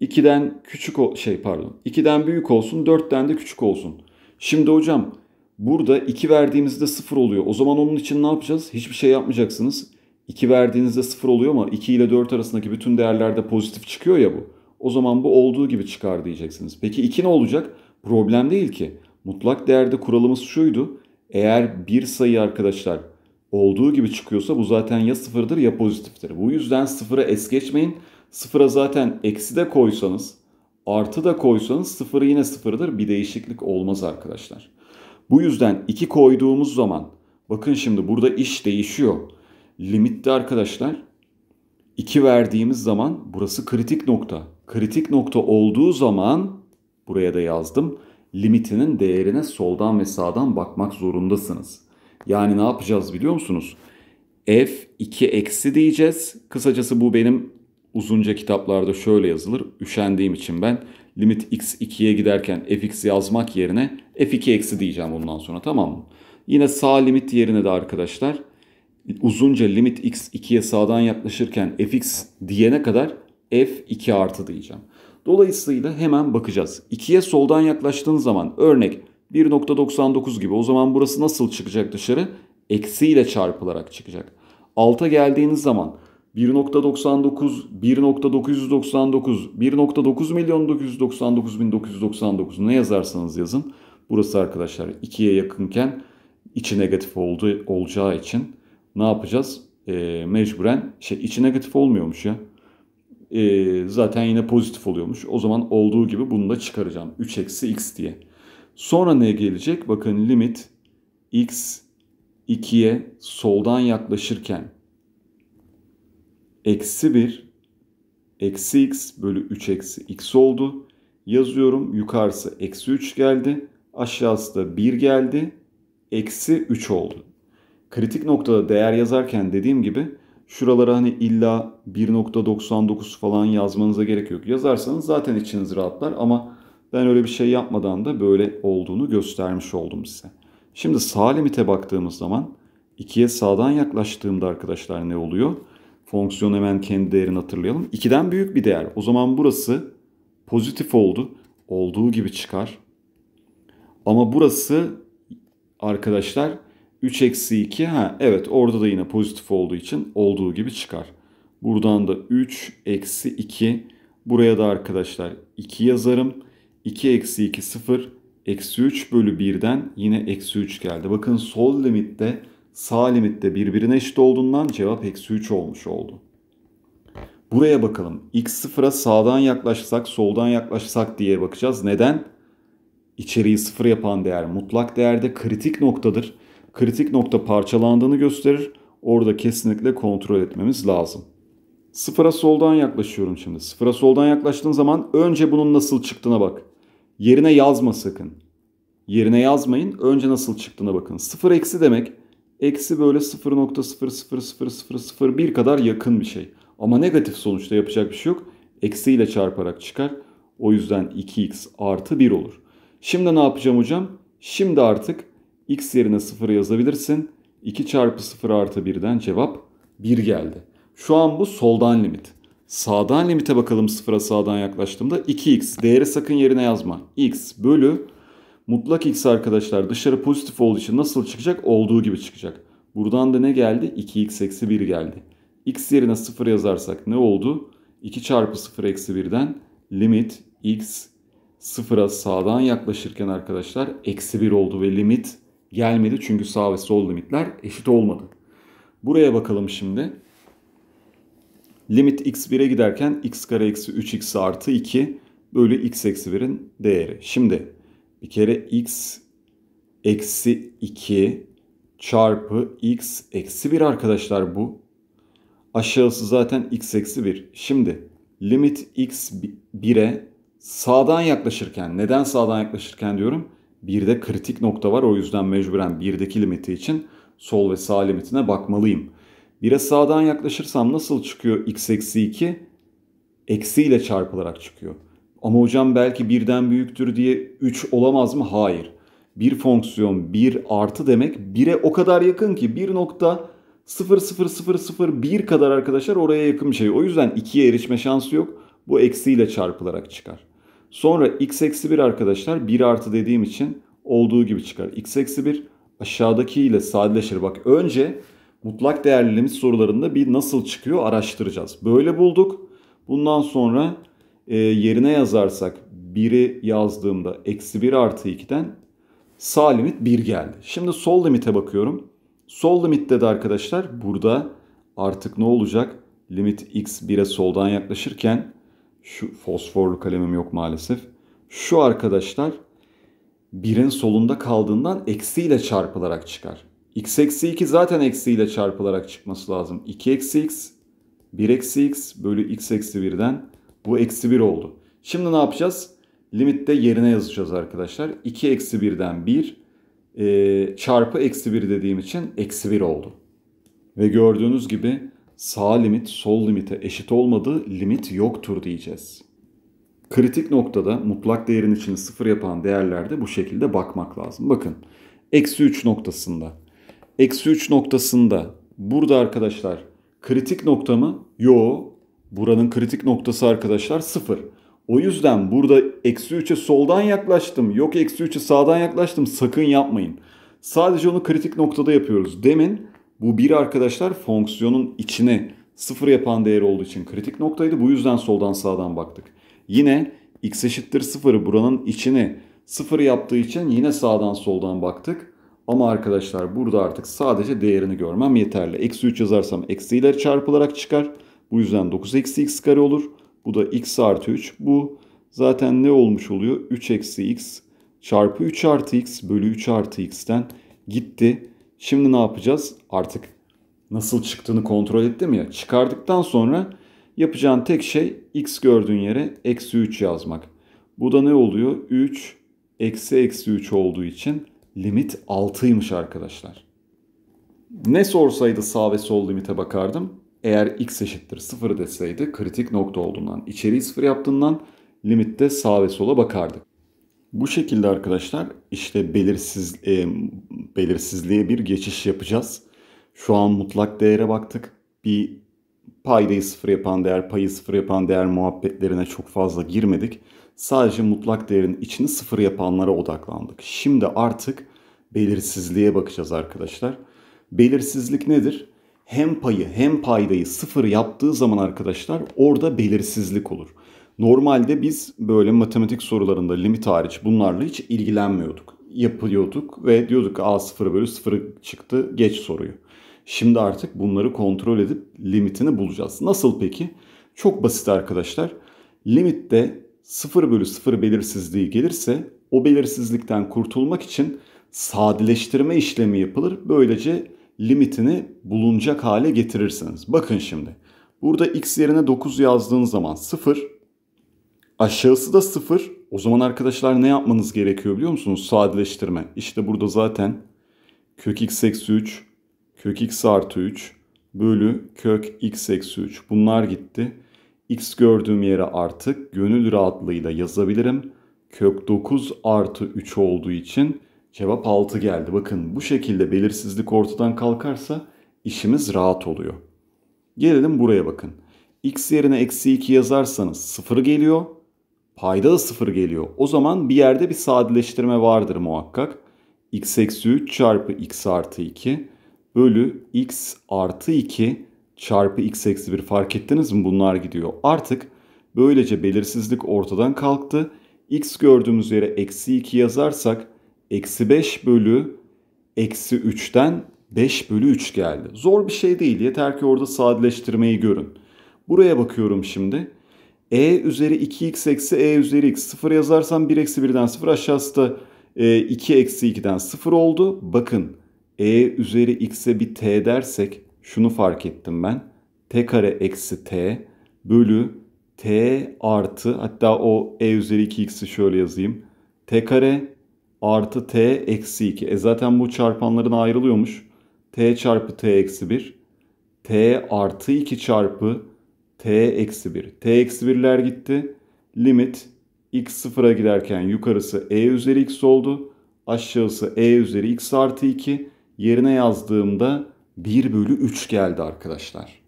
2'den küçük o, şey pardon. 2'den büyük olsun, 4'ten de küçük olsun. Şimdi hocam burada 2 verdiğimizde 0 oluyor. O zaman onun için ne yapacağız? Hiçbir şey yapmayacaksınız. 2 verdiğinizde 0 oluyor ama 2 ile 4 arasındaki bütün değerlerde pozitif çıkıyor ya bu. O zaman bu olduğu gibi çıkar diyeceksiniz. Peki 2 ne olacak? Problem değil ki. Mutlak değerde kuralımız şuydu. Eğer bir sayı arkadaşlar olduğu gibi çıkıyorsa bu zaten ya sıfırdır ya pozitiftir. Bu yüzden sıfıra es geçmeyin. Sıfıra zaten eksi de koysanız artı da koysanız sıfır yine sıfırdır. Bir değişiklik olmaz arkadaşlar. Bu yüzden 2 koyduğumuz zaman bakın şimdi burada iş değişiyor. Limitte arkadaşlar 2 verdiğimiz zaman burası kritik nokta. Kritik nokta olduğu zaman buraya da yazdım. Limitinin değerine soldan ve sağdan bakmak zorundasınız. Yani ne yapacağız biliyor musunuz? F2 eksi diyeceğiz. Kısacası bu benim uzunca kitaplarda şöyle yazılır. Üşendiğim için ben limit x 2'ye giderken fx yazmak yerine f2 eksi diyeceğim bundan sonra tamam mı? Yine sağ limit yerine de arkadaşlar uzunca limit x 2'ye sağdan yaklaşırken fx diyene kadar f2 artı diyeceğim. Dolayısıyla hemen bakacağız. 2'ye soldan yaklaştığın zaman örnek 1.99 gibi. O zaman burası nasıl çıkacak dışarı? Eksiyle çarpılarak çıkacak. Alta geldiğiniz zaman 1.99, 1.999, 1.9 milyon 999 1999 ne yazarsanız yazın. Burası arkadaşlar 2'ye yakınken içi negatif oldu, olacağı için ne yapacağız? E, mecburen şey içi negatif olmuyormuş ya. E, zaten yine pozitif oluyormuş. O zaman olduğu gibi bunu da çıkaracağım. 3 eksi x diye. Sonra ne gelecek? Bakın limit x 2'ye soldan yaklaşırken eksi 1 eksi x bölü 3 eksi x oldu. Yazıyorum yukarısı eksi 3 geldi. Aşağısı da 1 geldi. Eksi 3 oldu. Kritik noktada değer yazarken dediğim gibi şuralara hani illa 1.99 falan yazmanıza gerek yok. Yazarsanız zaten içiniz rahatlar ama ben öyle bir şey yapmadan da böyle olduğunu göstermiş oldum size. Şimdi sağ limite baktığımız zaman 2'ye sağdan yaklaştığımda arkadaşlar ne oluyor? Fonksiyon hemen kendi değerini hatırlayalım. 2'den büyük bir değer. O zaman burası pozitif oldu. Olduğu gibi çıkar. Ama burası arkadaşlar 3 eksi 2. Ha, evet orada da yine pozitif olduğu için olduğu gibi çıkar. Buradan da 3 eksi 2. Buraya da arkadaşlar 2 yazarım. 2 eksi 2 0 eksi 3 bölü 1'den yine eksi 3 geldi. Bakın sol limitte sağ limitte birbirine eşit olduğundan cevap eksi 3 olmuş oldu. Buraya bakalım. X sıfıra sağdan yaklaşsak soldan yaklaşsak diye bakacağız. Neden? İçeriği sıfır yapan değer mutlak değerde kritik noktadır. Kritik nokta parçalandığını gösterir. Orada kesinlikle kontrol etmemiz lazım. Sıfıra soldan yaklaşıyorum şimdi. Sıfıra soldan yaklaştığın zaman önce bunun nasıl çıktığına bak. Yerine yazma sakın. Yerine yazmayın. Önce nasıl çıktığına bakın. 0 eksi demek eksi böyle 0.00001 kadar yakın bir şey. Ama negatif sonuçta yapacak bir şey yok. Eksi ile çarparak çıkar. O yüzden 2x artı 1 olur. Şimdi ne yapacağım hocam? Şimdi artık x yerine 0 yazabilirsin. 2 çarpı 0 artı 1'den cevap 1 geldi. Şu an bu soldan limit. Sağdan limite bakalım sıfıra sağdan yaklaştığımda 2x değeri sakın yerine yazma. x bölü mutlak x arkadaşlar dışarı pozitif olduğu için nasıl çıkacak? Olduğu gibi çıkacak. Buradan da ne geldi? 2x eksi 1 geldi. x yerine 0 yazarsak ne oldu? 2 çarpı 0 eksi 1'den limit x sıfıra sağdan yaklaşırken arkadaşlar eksi 1 oldu ve limit gelmedi. Çünkü sağ ve sol limitler eşit olmadı. Buraya bakalım şimdi. Limit x1'e giderken x kare eksi 3x artı 2 bölü x eksi 1'in değeri. Şimdi bir kere x eksi 2 çarpı x eksi 1 arkadaşlar bu. Aşağısı zaten x eksi 1. Şimdi limit x 1'e sağdan yaklaşırken, neden sağdan yaklaşırken diyorum? Bir kritik nokta var o yüzden mecburen birdeki limiti için sol ve sağ limitine bakmalıyım. 1'e sağdan yaklaşırsam nasıl çıkıyor x eksi 2? Eksiyle çarpılarak çıkıyor. Ama hocam belki birden büyüktür diye 3 olamaz mı? Hayır. Bir fonksiyon 1 artı demek 1'e o kadar yakın ki 1.00001 kadar arkadaşlar oraya yakın bir şey. O yüzden 2'ye erişme şansı yok. Bu eksiyle çarpılarak çıkar. Sonra x eksi 1 arkadaşlar 1 artı dediğim için olduğu gibi çıkar. x eksi 1 aşağıdaki ile sadeleşir. Bak önce mutlak değerli limit sorularında bir nasıl çıkıyor araştıracağız. Böyle bulduk. Bundan sonra e, yerine yazarsak 1'i yazdığımda eksi 1 artı 2'den sağ limit 1 geldi. Şimdi sol limite bakıyorum. Sol limitte de arkadaşlar burada artık ne olacak? Limit x 1'e soldan yaklaşırken şu fosforlu kalemim yok maalesef. Şu arkadaşlar 1'in solunda kaldığından eksiyle çarpılarak çıkar x eksi 2 zaten eksiyle çarpılarak çıkması lazım. 2 eksi x, 1 eksi x bölü x eksi 1'den bu eksi 1 oldu. Şimdi ne yapacağız? Limitte yerine yazacağız arkadaşlar. 2 eksi 1'den 1 e, çarpı eksi 1 dediğim için eksi 1 oldu. Ve gördüğünüz gibi sağ limit sol limite eşit olmadı, limit yoktur diyeceğiz. Kritik noktada mutlak değerin içini sıfır yapan değerlerde bu şekilde bakmak lazım. Bakın eksi 3 noktasında eksi 3 noktasında burada arkadaşlar kritik nokta mı? Yo. Buranın kritik noktası arkadaşlar 0. O yüzden burada eksi 3'e soldan yaklaştım. Yok eksi 3'e sağdan yaklaştım. Sakın yapmayın. Sadece onu kritik noktada yapıyoruz. Demin bu bir arkadaşlar fonksiyonun içine sıfır yapan değer olduğu için kritik noktaydı. Bu yüzden soldan sağdan baktık. Yine x eşittir 0'ı buranın içine sıfır yaptığı için yine sağdan soldan baktık. Ama arkadaşlar burada artık sadece değerini görmem yeterli. Eksi 3 yazarsam eksi ile çarpılarak çıkar. Bu yüzden 9 eksi x kare olur. Bu da x artı 3. Bu zaten ne olmuş oluyor? 3 eksi x çarpı 3 artı x bölü 3 artı x'ten gitti. Şimdi ne yapacağız? Artık nasıl çıktığını kontrol ettim ya. Çıkardıktan sonra yapacağın tek şey x gördüğün yere eksi 3 yazmak. Bu da ne oluyor? 3 eksi eksi 3 olduğu için limit 6'ymış arkadaşlar. Ne sorsaydı sağ ve sol limite bakardım. Eğer x eşittir 0 deseydi kritik nokta olduğundan, içeriği 0 yaptığından limitte sağ ve sola bakardık. Bu şekilde arkadaşlar işte belirsiz e, belirsizliğe bir geçiş yapacağız. Şu an mutlak değere baktık. Bir paydayı sıfır yapan değer, payı sıfır yapan değer muhabbetlerine çok fazla girmedik sadece mutlak değerin içini sıfır yapanlara odaklandık. Şimdi artık belirsizliğe bakacağız arkadaşlar. Belirsizlik nedir? Hem payı hem paydayı sıfır yaptığı zaman arkadaşlar orada belirsizlik olur. Normalde biz böyle matematik sorularında limit hariç bunlarla hiç ilgilenmiyorduk. Yapıyorduk ve diyorduk A 0 bölü 0 çıktı geç soruyu. Şimdi artık bunları kontrol edip limitini bulacağız. Nasıl peki? Çok basit arkadaşlar. Limitte 0 bölü 0 belirsizliği gelirse o belirsizlikten kurtulmak için sadeleştirme işlemi yapılır. Böylece limitini bulunacak hale getirirsiniz. Bakın şimdi. Burada x yerine 9 yazdığınız zaman 0. Aşağısı da 0. O zaman arkadaşlar ne yapmanız gerekiyor biliyor musunuz? Sadeleştirme. İşte burada zaten kök x eksi 3, kök x artı 3 bölü kök x eksi 3. Bunlar gitti x gördüğüm yere artık gönül rahatlığıyla yazabilirim. Kök 9 artı 3 olduğu için cevap 6 geldi. Bakın bu şekilde belirsizlik ortadan kalkarsa işimiz rahat oluyor. Gelelim buraya bakın. x yerine eksi 2 yazarsanız 0 geliyor. Payda da 0 geliyor. O zaman bir yerde bir sadeleştirme vardır muhakkak. x eksi 3 çarpı x artı 2 bölü x artı 2 çarpı x eksi 1 fark ettiniz mi bunlar gidiyor. Artık böylece belirsizlik ortadan kalktı. x gördüğümüz yere eksi 2 yazarsak eksi 5 bölü eksi 3'ten 5 bölü 3 geldi. Zor bir şey değil yeter ki orada sadeleştirmeyi görün. Buraya bakıyorum şimdi. e üzeri 2x eksi e üzeri x 0 yazarsam 1 eksi 1'den 0 aşağısı da 2 e, eksi 2'den 0 oldu. Bakın e üzeri x'e bir t dersek şunu fark ettim ben. t kare eksi t bölü t artı hatta o e üzeri 2x'i şöyle yazayım. t kare artı t eksi 2. E zaten bu çarpanların ayrılıyormuş. t çarpı t eksi 1. t artı 2 çarpı t eksi 1. t eksi 1'ler gitti. Limit x sıfıra giderken yukarısı e üzeri x oldu. Aşağısı e üzeri x artı 2. Yerine yazdığımda 1 bölü 3 geldi arkadaşlar.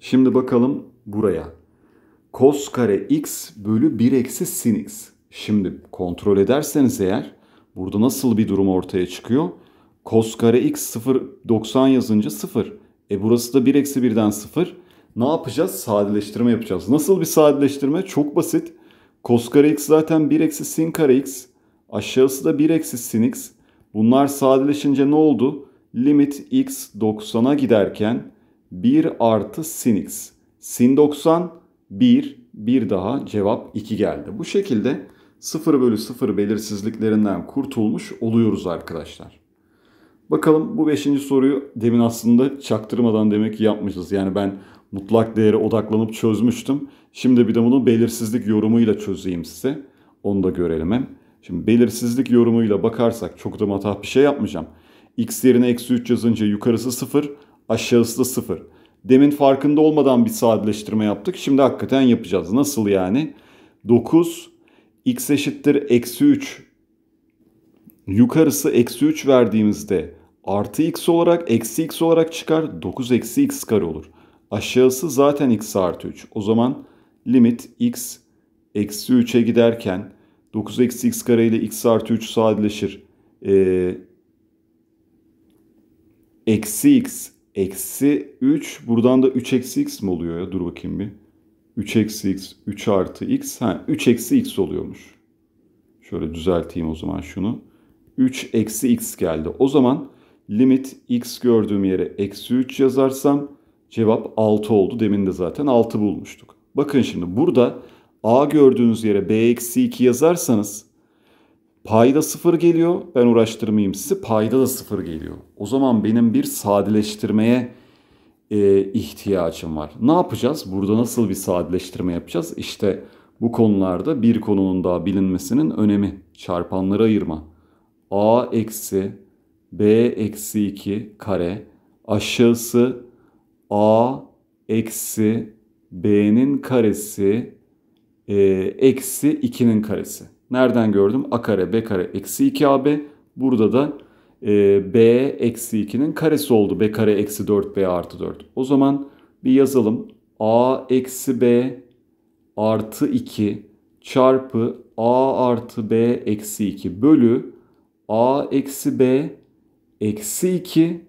Şimdi bakalım buraya. Kos kare x bölü 1 eksi sin x. Şimdi kontrol ederseniz eğer burada nasıl bir durum ortaya çıkıyor? Kos kare x 0 90 yazınca 0. E burası da 1 eksi 1'den 0. Ne yapacağız? Sadeleştirme yapacağız. Nasıl bir sadeleştirme? Çok basit. Kos kare x zaten 1 eksi sin kare x. Aşağısı da 1 eksi sin x. Bunlar sadeleşince ne oldu? limit x 90'a giderken 1 artı sin x. Sin 90 1 bir daha cevap 2 geldi. Bu şekilde 0 bölü 0 belirsizliklerinden kurtulmuş oluyoruz arkadaşlar. Bakalım bu 5. soruyu demin aslında çaktırmadan demek ki yapmışız. Yani ben mutlak değere odaklanıp çözmüştüm. Şimdi bir de bunu belirsizlik yorumuyla çözeyim size. Onu da görelim hem. Şimdi belirsizlik yorumuyla bakarsak çok da matah bir şey yapmayacağım. X yerine eksi 3 yazınca yukarısı 0, aşağısı da 0. Demin farkında olmadan bir sadeleştirme yaptık. Şimdi hakikaten yapacağız. Nasıl yani? 9 x eşittir eksi 3 yukarısı eksi 3 verdiğimizde artı x olarak eksi x olarak çıkar 9 eksi x kare olur. Aşağısı zaten x artı 3. O zaman limit x eksi 3'e giderken 9 eksi x kare ile x artı 3 sadeleşir. Ee, Eksi x. Eksi 3. Buradan da 3 eksi x mi oluyor ya? Dur bakayım bir. 3 eksi x. 3 artı x. Ha 3 eksi x oluyormuş. Şöyle düzelteyim o zaman şunu. 3 eksi x geldi. O zaman limit x gördüğüm yere eksi 3 yazarsam cevap 6 oldu. Demin de zaten 6 bulmuştuk. Bakın şimdi burada a gördüğünüz yere b eksi 2 yazarsanız Payda sıfır geliyor. Ben uğraştırmayayım sizi. Payda da sıfır geliyor. O zaman benim bir sadeleştirmeye e, ihtiyacım var. Ne yapacağız? Burada nasıl bir sadeleştirme yapacağız? İşte bu konularda bir konunun daha bilinmesinin önemi. Çarpanları ayırma. A eksi B eksi 2 kare aşağısı A eksi B'nin karesi e, eksi 2'nin karesi. Nereden gördüm? A kare B kare eksi 2AB. Burada da e, B eksi 2'nin karesi oldu. B kare eksi 4B artı 4. O zaman bir yazalım. A eksi B artı 2 çarpı A artı B eksi 2 bölü A eksi B eksi 2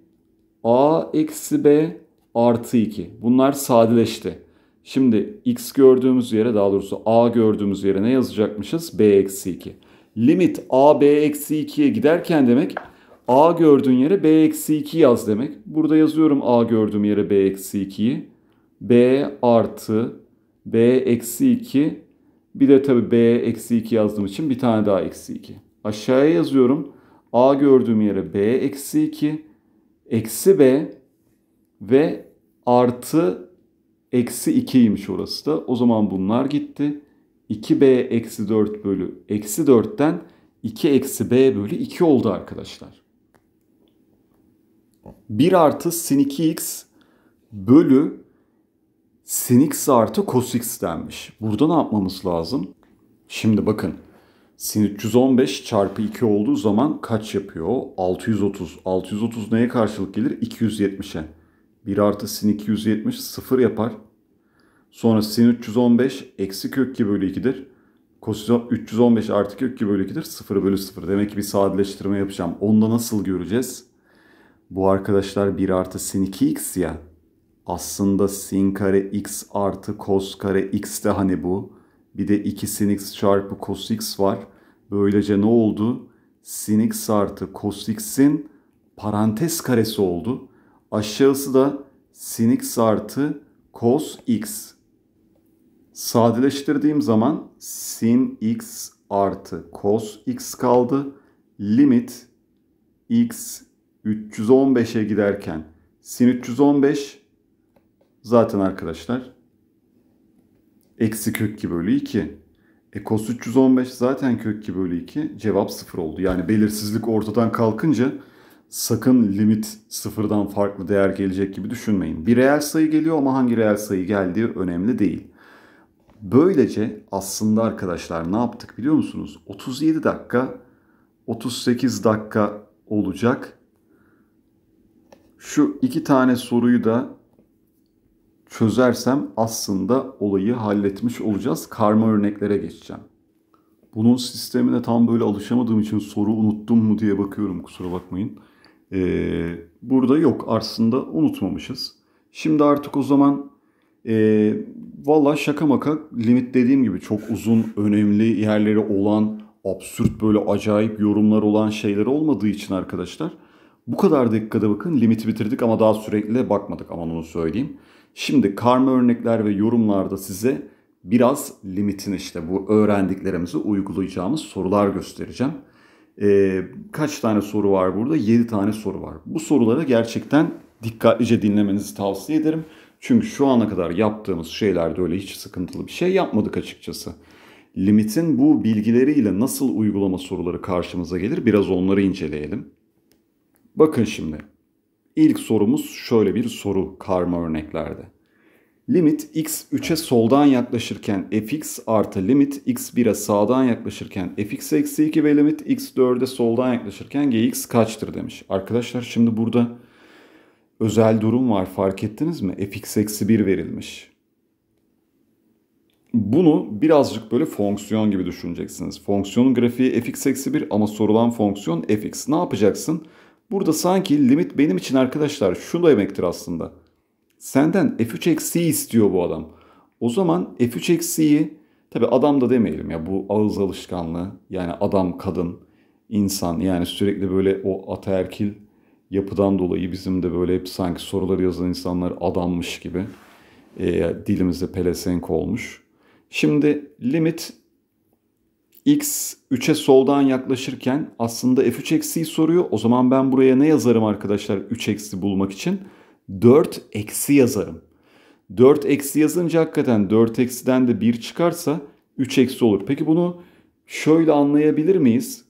A eksi B artı 2. Bunlar sadeleşti. Şimdi x gördüğümüz yere daha doğrusu a gördüğümüz yere ne yazacakmışız? b eksi 2. Limit a b eksi 2'ye giderken demek a gördüğün yere b eksi 2 yaz demek. Burada yazıyorum a gördüğüm yere b eksi 2'yi. b artı b eksi 2 bir de tabii b eksi 2 yazdığım için bir tane daha eksi 2. Aşağıya yazıyorum. a gördüğüm yere b eksi 2 eksi b ve artı Eksi 2'ymiş orası da. O zaman bunlar gitti. 2b eksi 4 bölü eksi 4'ten 2 eksi b bölü 2 oldu arkadaşlar. 1 artı sin 2x bölü sin x artı cos x denmiş. Burada ne yapmamız lazım? Şimdi bakın sin 315 çarpı 2 olduğu zaman kaç yapıyor? 630. 630 neye karşılık gelir? 270'e. 1 artı sin 270 0 yapar. Sonra sin 315 eksi kök 2 bölü 2'dir. Kos 315 artı kök 2 bölü 2'dir. 0 bölü 0. Demek ki bir sadeleştirme yapacağım. Onu da nasıl göreceğiz? Bu arkadaşlar 1 artı sin 2x ya. Aslında sin kare x artı kos kare x de hani bu. Bir de 2 sin x çarpı kos x var. Böylece ne oldu? Sin x artı kos x'in parantez karesi oldu. Aşağısı da sin x artı cos x. Sadeleştirdiğim zaman sin x artı cos x kaldı. Limit x 315'e giderken sin 315 zaten arkadaşlar eksi kök 2 bölü 2. E cos 315 zaten kök 2 bölü 2 cevap 0 oldu. Yani belirsizlik ortadan kalkınca sakın limit sıfırdan farklı değer gelecek gibi düşünmeyin. Bir reel sayı geliyor ama hangi reel sayı geldiği önemli değil. Böylece aslında arkadaşlar ne yaptık biliyor musunuz? 37 dakika 38 dakika olacak. Şu iki tane soruyu da çözersem aslında olayı halletmiş olacağız. Karma örneklere geçeceğim. Bunun sistemine tam böyle alışamadığım için soru unuttum mu diye bakıyorum kusura bakmayın. Ee, burada yok aslında unutmamışız. Şimdi artık o zaman e, valla şaka maka limit dediğim gibi çok uzun önemli yerleri olan absürt böyle acayip yorumlar olan şeyler olmadığı için arkadaşlar bu kadar dakikada bakın limiti bitirdik ama daha sürekli bakmadık aman onu söyleyeyim. Şimdi karma örnekler ve yorumlarda size biraz limitin işte bu öğrendiklerimizi uygulayacağımız sorular göstereceğim. E, kaç tane soru var burada? 7 tane soru var. Bu soruları gerçekten dikkatlice dinlemenizi tavsiye ederim. Çünkü şu ana kadar yaptığımız şeylerde öyle hiç sıkıntılı bir şey yapmadık açıkçası. Limitin bu bilgileriyle nasıl uygulama soruları karşımıza gelir biraz onları inceleyelim. Bakın şimdi. İlk sorumuz şöyle bir soru karma örneklerde. Limit x 3'e soldan yaklaşırken fx artı limit x 1'e sağdan yaklaşırken fx eksi 2 ve limit x 4'e soldan yaklaşırken gx kaçtır demiş. Arkadaşlar şimdi burada özel durum var fark ettiniz mi? fx eksi 1 verilmiş. Bunu birazcık böyle fonksiyon gibi düşüneceksiniz. Fonksiyonun grafiği fx eksi 1 ama sorulan fonksiyon fx. Ne yapacaksın? Burada sanki limit benim için arkadaşlar şu demektir aslında. Senden f3 eksi istiyor bu adam. O zaman f3 eksiyi tabi adam da demeyelim ya bu ağız alışkanlığı yani adam kadın insan yani sürekli böyle o ataerkil yapıdan dolayı bizim de böyle hep sanki soruları yazan insanlar adammış gibi e, dilimizde pelesenk olmuş. Şimdi limit x 3'e soldan yaklaşırken aslında f3 eksi soruyor. O zaman ben buraya ne yazarım arkadaşlar 3 eksi bulmak için? 4 eksi yazarım. 4 eksi yazınca hakikaten 4 eksiden de 1 çıkarsa 3 eksi olur. Peki bunu şöyle anlayabilir miyiz?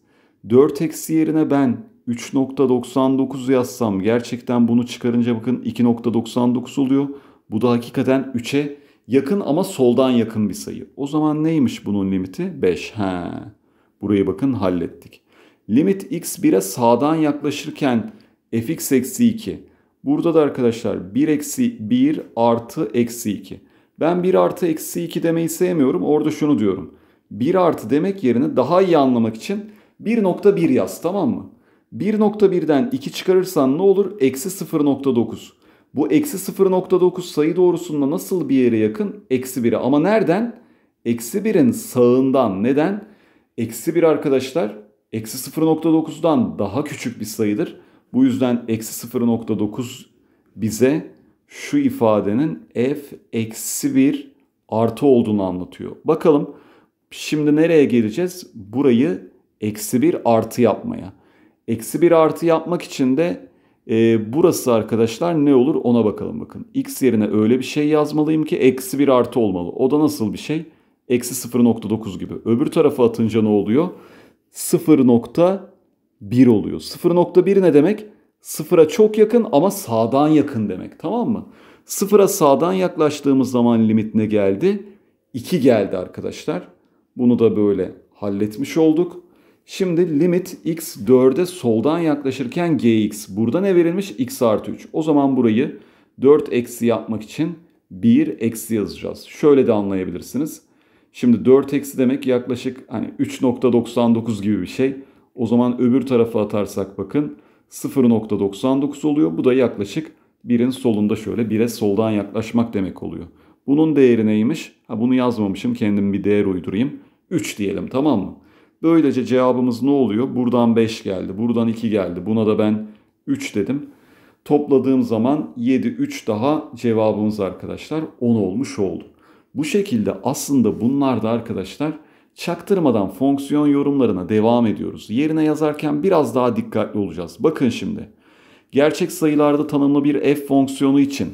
4 eksi yerine ben 3.99 yazsam gerçekten bunu çıkarınca bakın 2.99 oluyor. Bu da hakikaten 3'e yakın ama soldan yakın bir sayı. O zaman neymiş bunun limiti? 5. He. Burayı bakın hallettik. Limit x1'e sağdan yaklaşırken fx eksi 2. Burada da arkadaşlar 1 eksi 1 artı eksi 2. Ben 1 artı eksi 2 demeyi sevmiyorum. Orada şunu diyorum. 1 artı demek yerine daha iyi anlamak için 1.1 yaz tamam mı? 1.1'den 2 çıkarırsan ne olur? Eksi 0.9. Bu eksi 0.9 sayı doğrusunda nasıl bir yere yakın? Eksi 1'e. Ama nereden? Eksi 1'in sağından. Neden? Eksi 1 arkadaşlar eksi 0.9'dan daha küçük bir sayıdır. Bu yüzden eksi 0.9 bize şu ifadenin f eksi 1 artı olduğunu anlatıyor. Bakalım şimdi nereye geleceğiz? Burayı eksi 1 artı yapmaya. Eksi 1 artı yapmak için de e, burası arkadaşlar ne olur ona bakalım bakın. X yerine öyle bir şey yazmalıyım ki eksi 1 artı olmalı. O da nasıl bir şey? Eksi 0.9 gibi. Öbür tarafa atınca ne oluyor? 0.9 1 oluyor. 0.1 ne demek? 0'a çok yakın ama sağdan yakın demek tamam mı? 0'a sağdan yaklaştığımız zaman limit ne geldi? 2 geldi arkadaşlar. Bunu da böyle halletmiş olduk. Şimdi limit x 4'e soldan yaklaşırken gx. Burada ne verilmiş? x artı 3. O zaman burayı 4 eksi yapmak için 1 eksi yazacağız. Şöyle de anlayabilirsiniz. Şimdi 4 eksi demek yaklaşık hani 3.99 gibi bir şey. O zaman öbür tarafa atarsak bakın 0.99 oluyor. Bu da yaklaşık 1'in solunda şöyle 1'e soldan yaklaşmak demek oluyor. Bunun değeri neymiş? Ha bunu yazmamışım kendim bir değer uydurayım. 3 diyelim tamam mı? Böylece cevabımız ne oluyor? Buradan 5 geldi, buradan 2 geldi. Buna da ben 3 dedim. Topladığım zaman 7, 3 daha cevabımız arkadaşlar 10 olmuş oldu. Bu şekilde aslında bunlar da arkadaşlar çaktırmadan fonksiyon yorumlarına devam ediyoruz. Yerine yazarken biraz daha dikkatli olacağız. Bakın şimdi. Gerçek sayılarda tanımlı bir f fonksiyonu için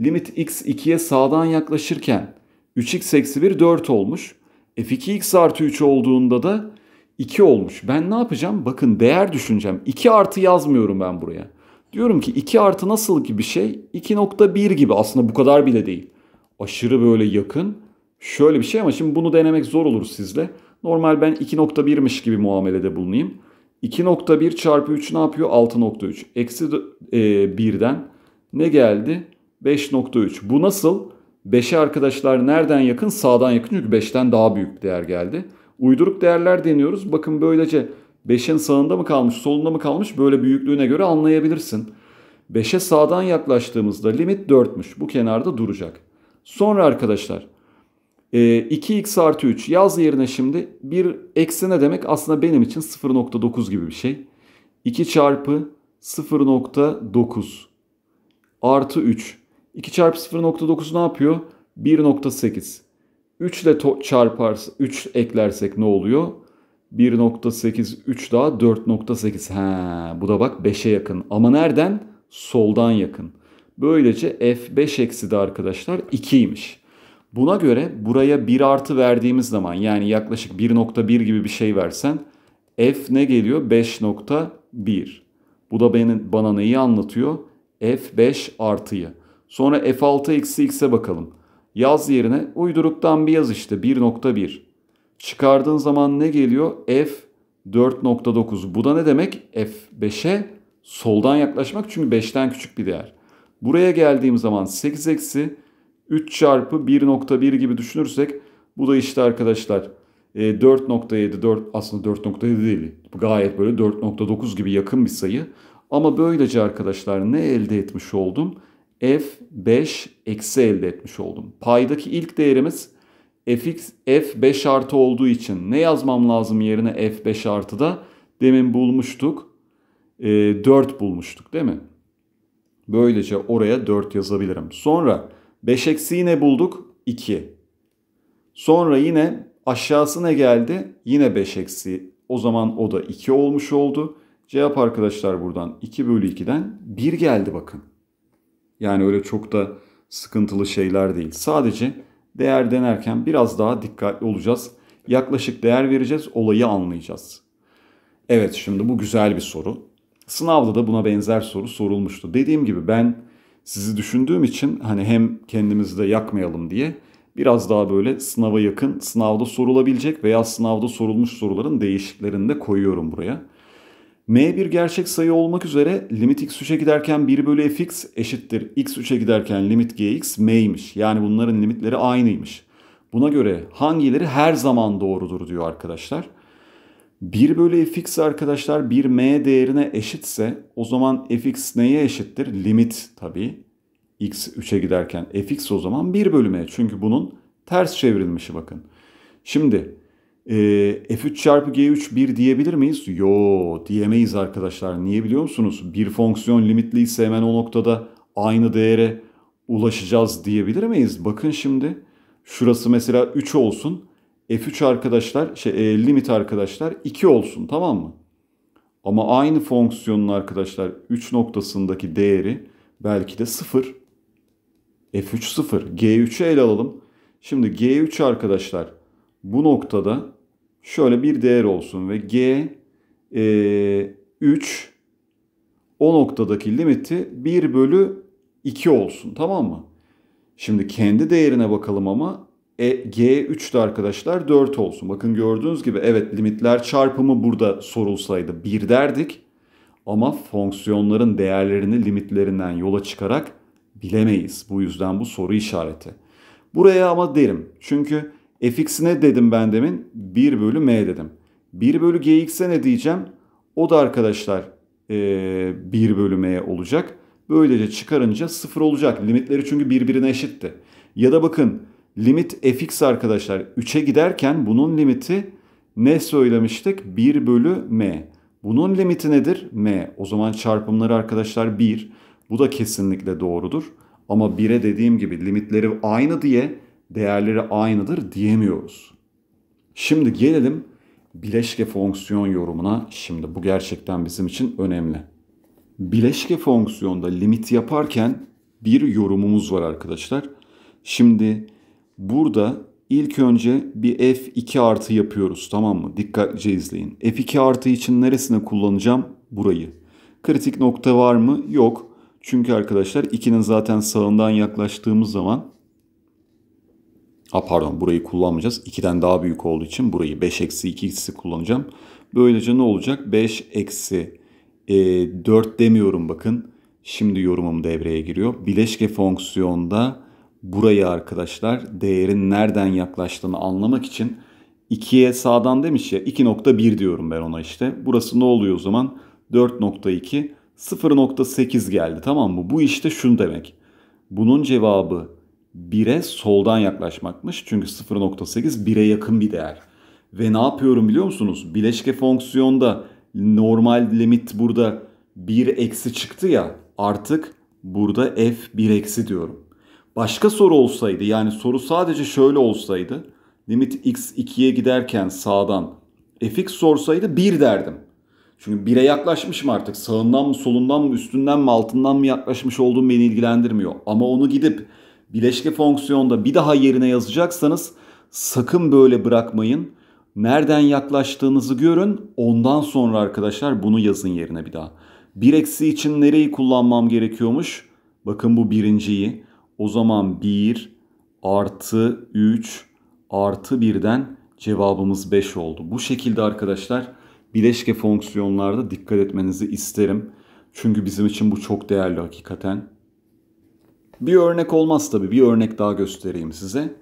limit x 2'ye sağdan yaklaşırken 3x eksi 1 4 olmuş. f2x artı 3 olduğunda da 2 olmuş. Ben ne yapacağım? Bakın değer düşüneceğim. 2 artı yazmıyorum ben buraya. Diyorum ki 2 artı nasıl ki bir şey? 2.1 gibi aslında bu kadar bile değil. Aşırı böyle yakın Şöyle bir şey ama şimdi bunu denemek zor olur sizle. Normal ben 2.1'miş gibi muamelede bulunayım. 2.1 çarpı 3 ne yapıyor? 6.3. Eksi e, 1'den ne geldi? 5.3. Bu nasıl? 5'e arkadaşlar nereden yakın? Sağdan yakın çünkü 5'ten daha büyük bir değer geldi. Uyduruk değerler deniyoruz. Bakın böylece 5'in sağında mı kalmış, solunda mı kalmış böyle büyüklüğüne göre anlayabilirsin. 5'e sağdan yaklaştığımızda limit 4'müş. Bu kenarda duracak. Sonra arkadaşlar 2x ee, artı 3 yaz yerine şimdi bir eksi ne demek? Aslında benim için 0.9 gibi bir şey. 2 çarpı 0.9 artı 3. 2 çarpı 0.9 ne yapıyor? 1.8. 3 ile çarparsa 3 eklersek ne oluyor? 1.8 3 daha 4.8. He, bu da bak 5'e yakın. Ama nereden? Soldan yakın. Böylece f5 eksi de arkadaşlar 2'ymiş. Buna göre buraya 1 artı verdiğimiz zaman yani yaklaşık 1.1 gibi bir şey versen f ne geliyor? 5.1. Bu da beni, bana neyi anlatıyor? f5 artıyı. Sonra f6 eksi x'e bakalım. Yaz yerine uyduruktan bir yaz işte 1.1. Çıkardığın zaman ne geliyor? f 4.9. Bu da ne demek? f5'e soldan yaklaşmak çünkü 5'ten küçük bir değer. Buraya geldiğim zaman 8 eksi 3 çarpı 1.1 gibi düşünürsek bu da işte arkadaşlar 4.7 e, 4 aslında 4.7 değil. Gayet böyle 4.9 gibi yakın bir sayı. Ama böylece arkadaşlar ne elde etmiş oldum? F5 eksi elde etmiş oldum. Paydaki ilk değerimiz fx f5 artı olduğu için ne yazmam lazım yerine f5 artı da demin bulmuştuk. 4 e, bulmuştuk değil mi? Böylece oraya 4 yazabilirim. Sonra 5 eksiği ne bulduk? 2. Sonra yine aşağısı ne geldi? Yine 5 eksi. O zaman o da 2 olmuş oldu. Cevap arkadaşlar buradan 2 bölü 2'den 1 geldi bakın. Yani öyle çok da sıkıntılı şeyler değil. Sadece değer denerken biraz daha dikkatli olacağız. Yaklaşık değer vereceğiz, olayı anlayacağız. Evet şimdi bu güzel bir soru. Sınavda da buna benzer soru sorulmuştu. Dediğim gibi ben sizi düşündüğüm için hani hem kendimizi de yakmayalım diye biraz daha böyle sınava yakın sınavda sorulabilecek veya sınavda sorulmuş soruların değişiklerini de koyuyorum buraya. M bir gerçek sayı olmak üzere limit x3'e giderken 1 bölü fx eşittir x3'e giderken limit gx m'ymiş. Yani bunların limitleri aynıymış. Buna göre hangileri her zaman doğrudur diyor arkadaşlar. 1 bölü fx arkadaşlar bir m değerine eşitse o zaman fx neye eşittir? Limit tabii. x 3'e giderken fx o zaman 1 bölü m. Çünkü bunun ters çevrilmişi bakın. Şimdi e, f3 çarpı g3 1 diyebilir miyiz? Yo diyemeyiz arkadaşlar. Niye biliyor musunuz? Bir fonksiyon limitliyse hemen o noktada aynı değere ulaşacağız diyebilir miyiz? Bakın şimdi şurası mesela 3 olsun. F3 arkadaşlar şey e, limit arkadaşlar 2 olsun tamam mı? Ama aynı fonksiyonun arkadaşlar 3 noktasındaki değeri belki de 0. F3 0. G3'ü ele alalım. Şimdi G3 arkadaşlar bu noktada şöyle bir değer olsun ve G e, 3 o noktadaki limiti 1 bölü 2 olsun tamam mı? Şimdi kendi değerine bakalım ama e, G3 de arkadaşlar 4 olsun. Bakın gördüğünüz gibi evet limitler çarpımı burada sorulsaydı 1 derdik. Ama fonksiyonların değerlerini limitlerinden yola çıkarak bilemeyiz. Bu yüzden bu soru işareti. Buraya ama derim. Çünkü fx ne dedim ben demin? 1 bölü m dedim. 1 bölü gx'e ne diyeceğim? O da arkadaşlar e, 1 bölü m olacak. Böylece çıkarınca 0 olacak. Limitleri çünkü birbirine eşitti. Ya da bakın Limit fx arkadaşlar 3'e giderken bunun limiti ne söylemiştik? 1 bölü m. Bunun limiti nedir? m. O zaman çarpımları arkadaşlar 1. Bu da kesinlikle doğrudur. Ama 1'e dediğim gibi limitleri aynı diye değerleri aynıdır diyemiyoruz. Şimdi gelelim bileşke fonksiyon yorumuna. Şimdi bu gerçekten bizim için önemli. Bileşke fonksiyonda limit yaparken bir yorumumuz var arkadaşlar. Şimdi Burada ilk önce bir F2 artı yapıyoruz tamam mı? Dikkatlice izleyin. F2 artı için neresine kullanacağım? Burayı. Kritik nokta var mı? Yok. Çünkü arkadaşlar 2'nin zaten sağından yaklaştığımız zaman A pardon burayı kullanmayacağız. 2'den daha büyük olduğu için burayı 5 eksi 2'si kullanacağım. Böylece ne olacak? 5 eksi 4 e, demiyorum bakın. Şimdi yorumum devreye giriyor. Bileşke fonksiyonda burayı arkadaşlar değerin nereden yaklaştığını anlamak için 2'ye sağdan demiş ya 2.1 diyorum ben ona işte. Burası ne oluyor o zaman? 4.2 0.8 geldi tamam mı? Bu işte şunu demek. Bunun cevabı 1'e soldan yaklaşmakmış. Çünkü 0.8 1'e yakın bir değer. Ve ne yapıyorum biliyor musunuz? Bileşke fonksiyonda normal limit burada 1 eksi çıktı ya artık burada f 1 eksi diyorum başka soru olsaydı yani soru sadece şöyle olsaydı limit x 2'ye giderken sağdan fx sorsaydı 1 derdim. Çünkü 1'e mı artık sağından mı solundan mı üstünden mi altından mı yaklaşmış olduğum beni ilgilendirmiyor. Ama onu gidip bileşke fonksiyonda bir daha yerine yazacaksanız sakın böyle bırakmayın. Nereden yaklaştığınızı görün ondan sonra arkadaşlar bunu yazın yerine bir daha. Bir eksi için nereyi kullanmam gerekiyormuş? Bakın bu birinciyi. O zaman 1 artı 3 artı 1'den cevabımız 5 oldu. Bu şekilde arkadaşlar bileşke fonksiyonlarda dikkat etmenizi isterim. Çünkü bizim için bu çok değerli hakikaten. Bir örnek olmaz tabii. Bir örnek daha göstereyim size.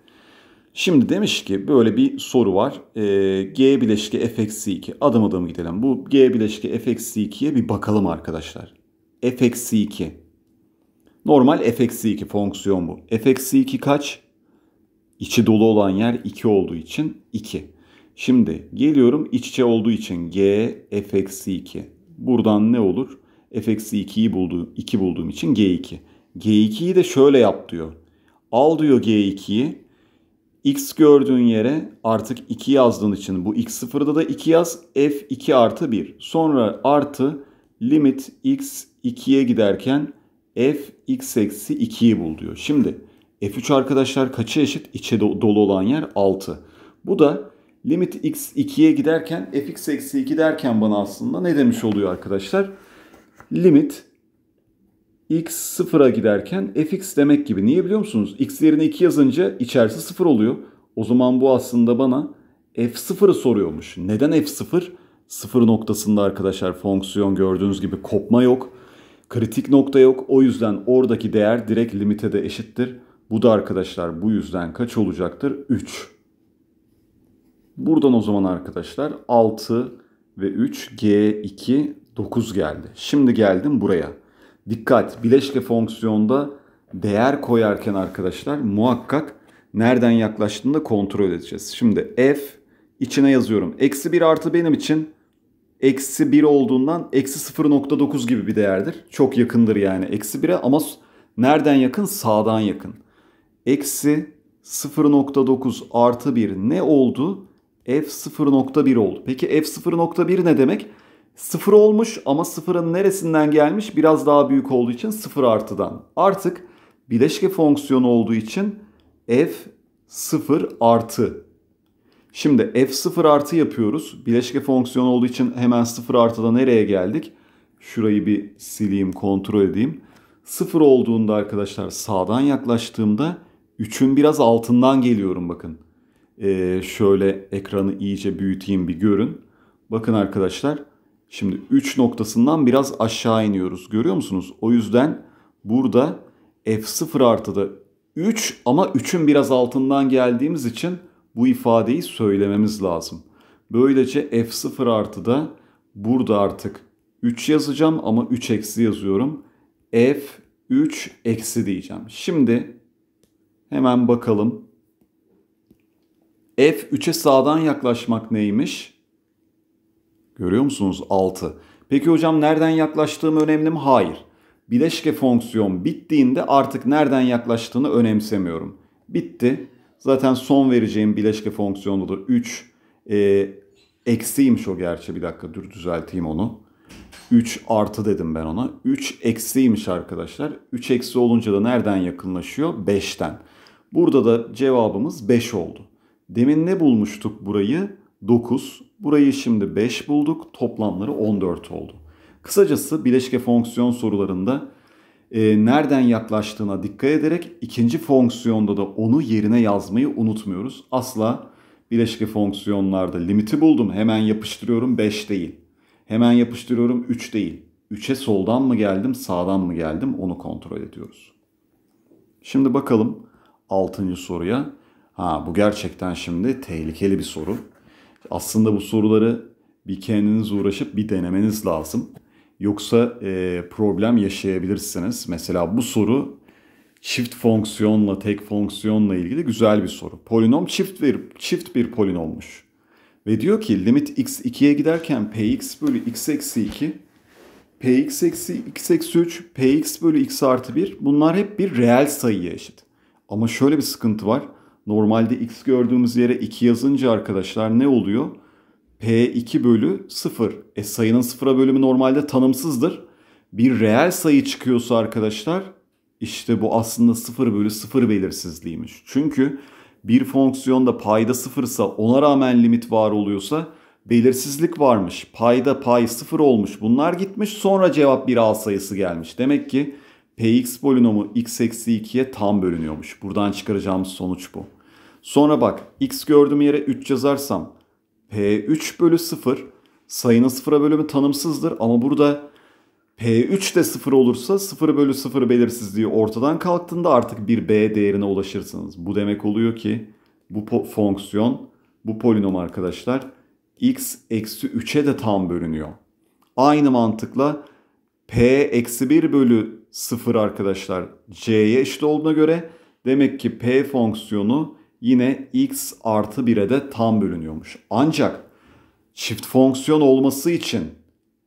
Şimdi demiş ki böyle bir soru var. E, G bileşke f eksi 2. Adım adım gidelim. Bu G bileşke f eksi 2'ye bir bakalım arkadaşlar. f eksi 2. Normal f-2 fonksiyon bu. f-2 kaç? İçi dolu olan yer 2 olduğu için 2. Şimdi geliyorum iç içe olduğu için g f-2. Buradan ne olur? f-2'yi bulduğum, 2 bulduğum için g2. g2'yi de şöyle yap diyor. Al diyor g2'yi. x gördüğün yere artık 2 yazdığın için bu x0'da da 2 yaz. f2 artı 1. Sonra artı limit x 2'ye giderken f x eksi 2'yi bul diyor. Şimdi f3 arkadaşlar kaça eşit? İçe dolu olan yer 6. Bu da limit x 2'ye giderken fx eksi 2 derken bana aslında ne demiş oluyor arkadaşlar? Limit x sıfıra giderken fx demek gibi. Niye biliyor musunuz? x yerine 2 yazınca içerisi sıfır oluyor. O zaman bu aslında bana f0'ı soruyormuş. Neden f0? Sıfır noktasında arkadaşlar fonksiyon gördüğünüz gibi kopma yok. Kritik nokta yok. O yüzden oradaki değer direkt limite de eşittir. Bu da arkadaşlar bu yüzden kaç olacaktır? 3. Buradan o zaman arkadaşlar 6 ve 3 G2 9 geldi. Şimdi geldim buraya. Dikkat bileşke fonksiyonda değer koyarken arkadaşlar muhakkak nereden yaklaştığını da kontrol edeceğiz. Şimdi f içine yazıyorum. Eksi 1 artı benim için eksi 1 olduğundan eksi 0.9 gibi bir değerdir. Çok yakındır yani eksi 1'e ama nereden yakın? Sağdan yakın. Eksi 0.9 artı 1 ne oldu? F 0.1 oldu. Peki F 0.1 ne demek? 0 olmuş ama 0'ın neresinden gelmiş? Biraz daha büyük olduğu için 0 artıdan. Artık bileşke fonksiyonu olduğu için F 0 artı Şimdi f0 artı yapıyoruz. Bileşke fonksiyon olduğu için hemen 0 artıda nereye geldik? Şurayı bir sileyim, kontrol edeyim. 0 olduğunda arkadaşlar sağdan yaklaştığımda 3'ün biraz altından geliyorum bakın. Ee, şöyle ekranı iyice büyüteyim bir görün. Bakın arkadaşlar şimdi 3 noktasından biraz aşağı iniyoruz. Görüyor musunuz? O yüzden burada f0 artıda 3 ama 3'ün biraz altından geldiğimiz için bu ifadeyi söylememiz lazım. Böylece f0 da burada artık 3 yazacağım ama 3 eksi yazıyorum. f3 eksi diyeceğim. Şimdi hemen bakalım. f3'e sağdan yaklaşmak neymiş? Görüyor musunuz? 6. Peki hocam nereden yaklaştığım önemli mi? Hayır. Bileşke fonksiyon bittiğinde artık nereden yaklaştığını önemsemiyorum. Bitti. Zaten son vereceğim bileşke fonksiyonu da 3 e, eksiymiş o gerçi bir dakika dur düzelteyim onu. 3 artı dedim ben ona. 3 eksiymiş arkadaşlar. 3 eksi olunca da nereden yakınlaşıyor? 5'ten. Burada da cevabımız 5 oldu. Demin ne bulmuştuk burayı? 9. Burayı şimdi 5 bulduk. Toplamları 14 oldu. Kısacası bileşke fonksiyon sorularında e, nereden yaklaştığına dikkat ederek ikinci fonksiyonda da onu yerine yazmayı unutmuyoruz. Asla bileşke fonksiyonlarda limiti buldum hemen yapıştırıyorum 5 değil. Hemen yapıştırıyorum 3 değil. 3'e soldan mı geldim sağdan mı geldim onu kontrol ediyoruz. Şimdi bakalım 6. soruya. Ha bu gerçekten şimdi tehlikeli bir soru. Aslında bu soruları bir kendiniz uğraşıp bir denemeniz lazım. Yoksa e, problem yaşayabilirsiniz. Mesela bu soru çift fonksiyonla tek fonksiyonla ilgili güzel bir soru. Polinom çift bir, çift bir polinommuş. Ve diyor ki limit x 2'ye giderken px bölü x eksi 2, px eksi x eksi 3, px bölü x artı 1 bunlar hep bir reel sayıya eşit. Ama şöyle bir sıkıntı var. Normalde x gördüğümüz yere 2 yazınca arkadaşlar ne oluyor? P2 bölü 0. E sayının sıfıra bölümü normalde tanımsızdır. Bir reel sayı çıkıyorsa arkadaşlar işte bu aslında 0 bölü 0 belirsizliğiymiş. Çünkü bir fonksiyonda payda sıfırsa ona rağmen limit var oluyorsa belirsizlik varmış. Payda pay sıfır olmuş bunlar gitmiş sonra cevap bir al sayısı gelmiş. Demek ki px polinomu x eksi 2'ye tam bölünüyormuş. Buradan çıkaracağımız sonuç bu. Sonra bak x gördüğüm yere 3 yazarsam P3 bölü 0 sayının sıfıra bölümü tanımsızdır ama burada P3 de 0 olursa 0 bölü 0 belirsizliği ortadan kalktığında artık bir B değerine ulaşırsınız. Bu demek oluyor ki bu fonksiyon, bu polinom arkadaşlar x eksi 3'e de tam bölünüyor. Aynı mantıkla p eksi 1 bölü 0 arkadaşlar c'ye eşit olduğuna göre demek ki p fonksiyonu yine x artı 1'e de tam bölünüyormuş. Ancak çift fonksiyon olması için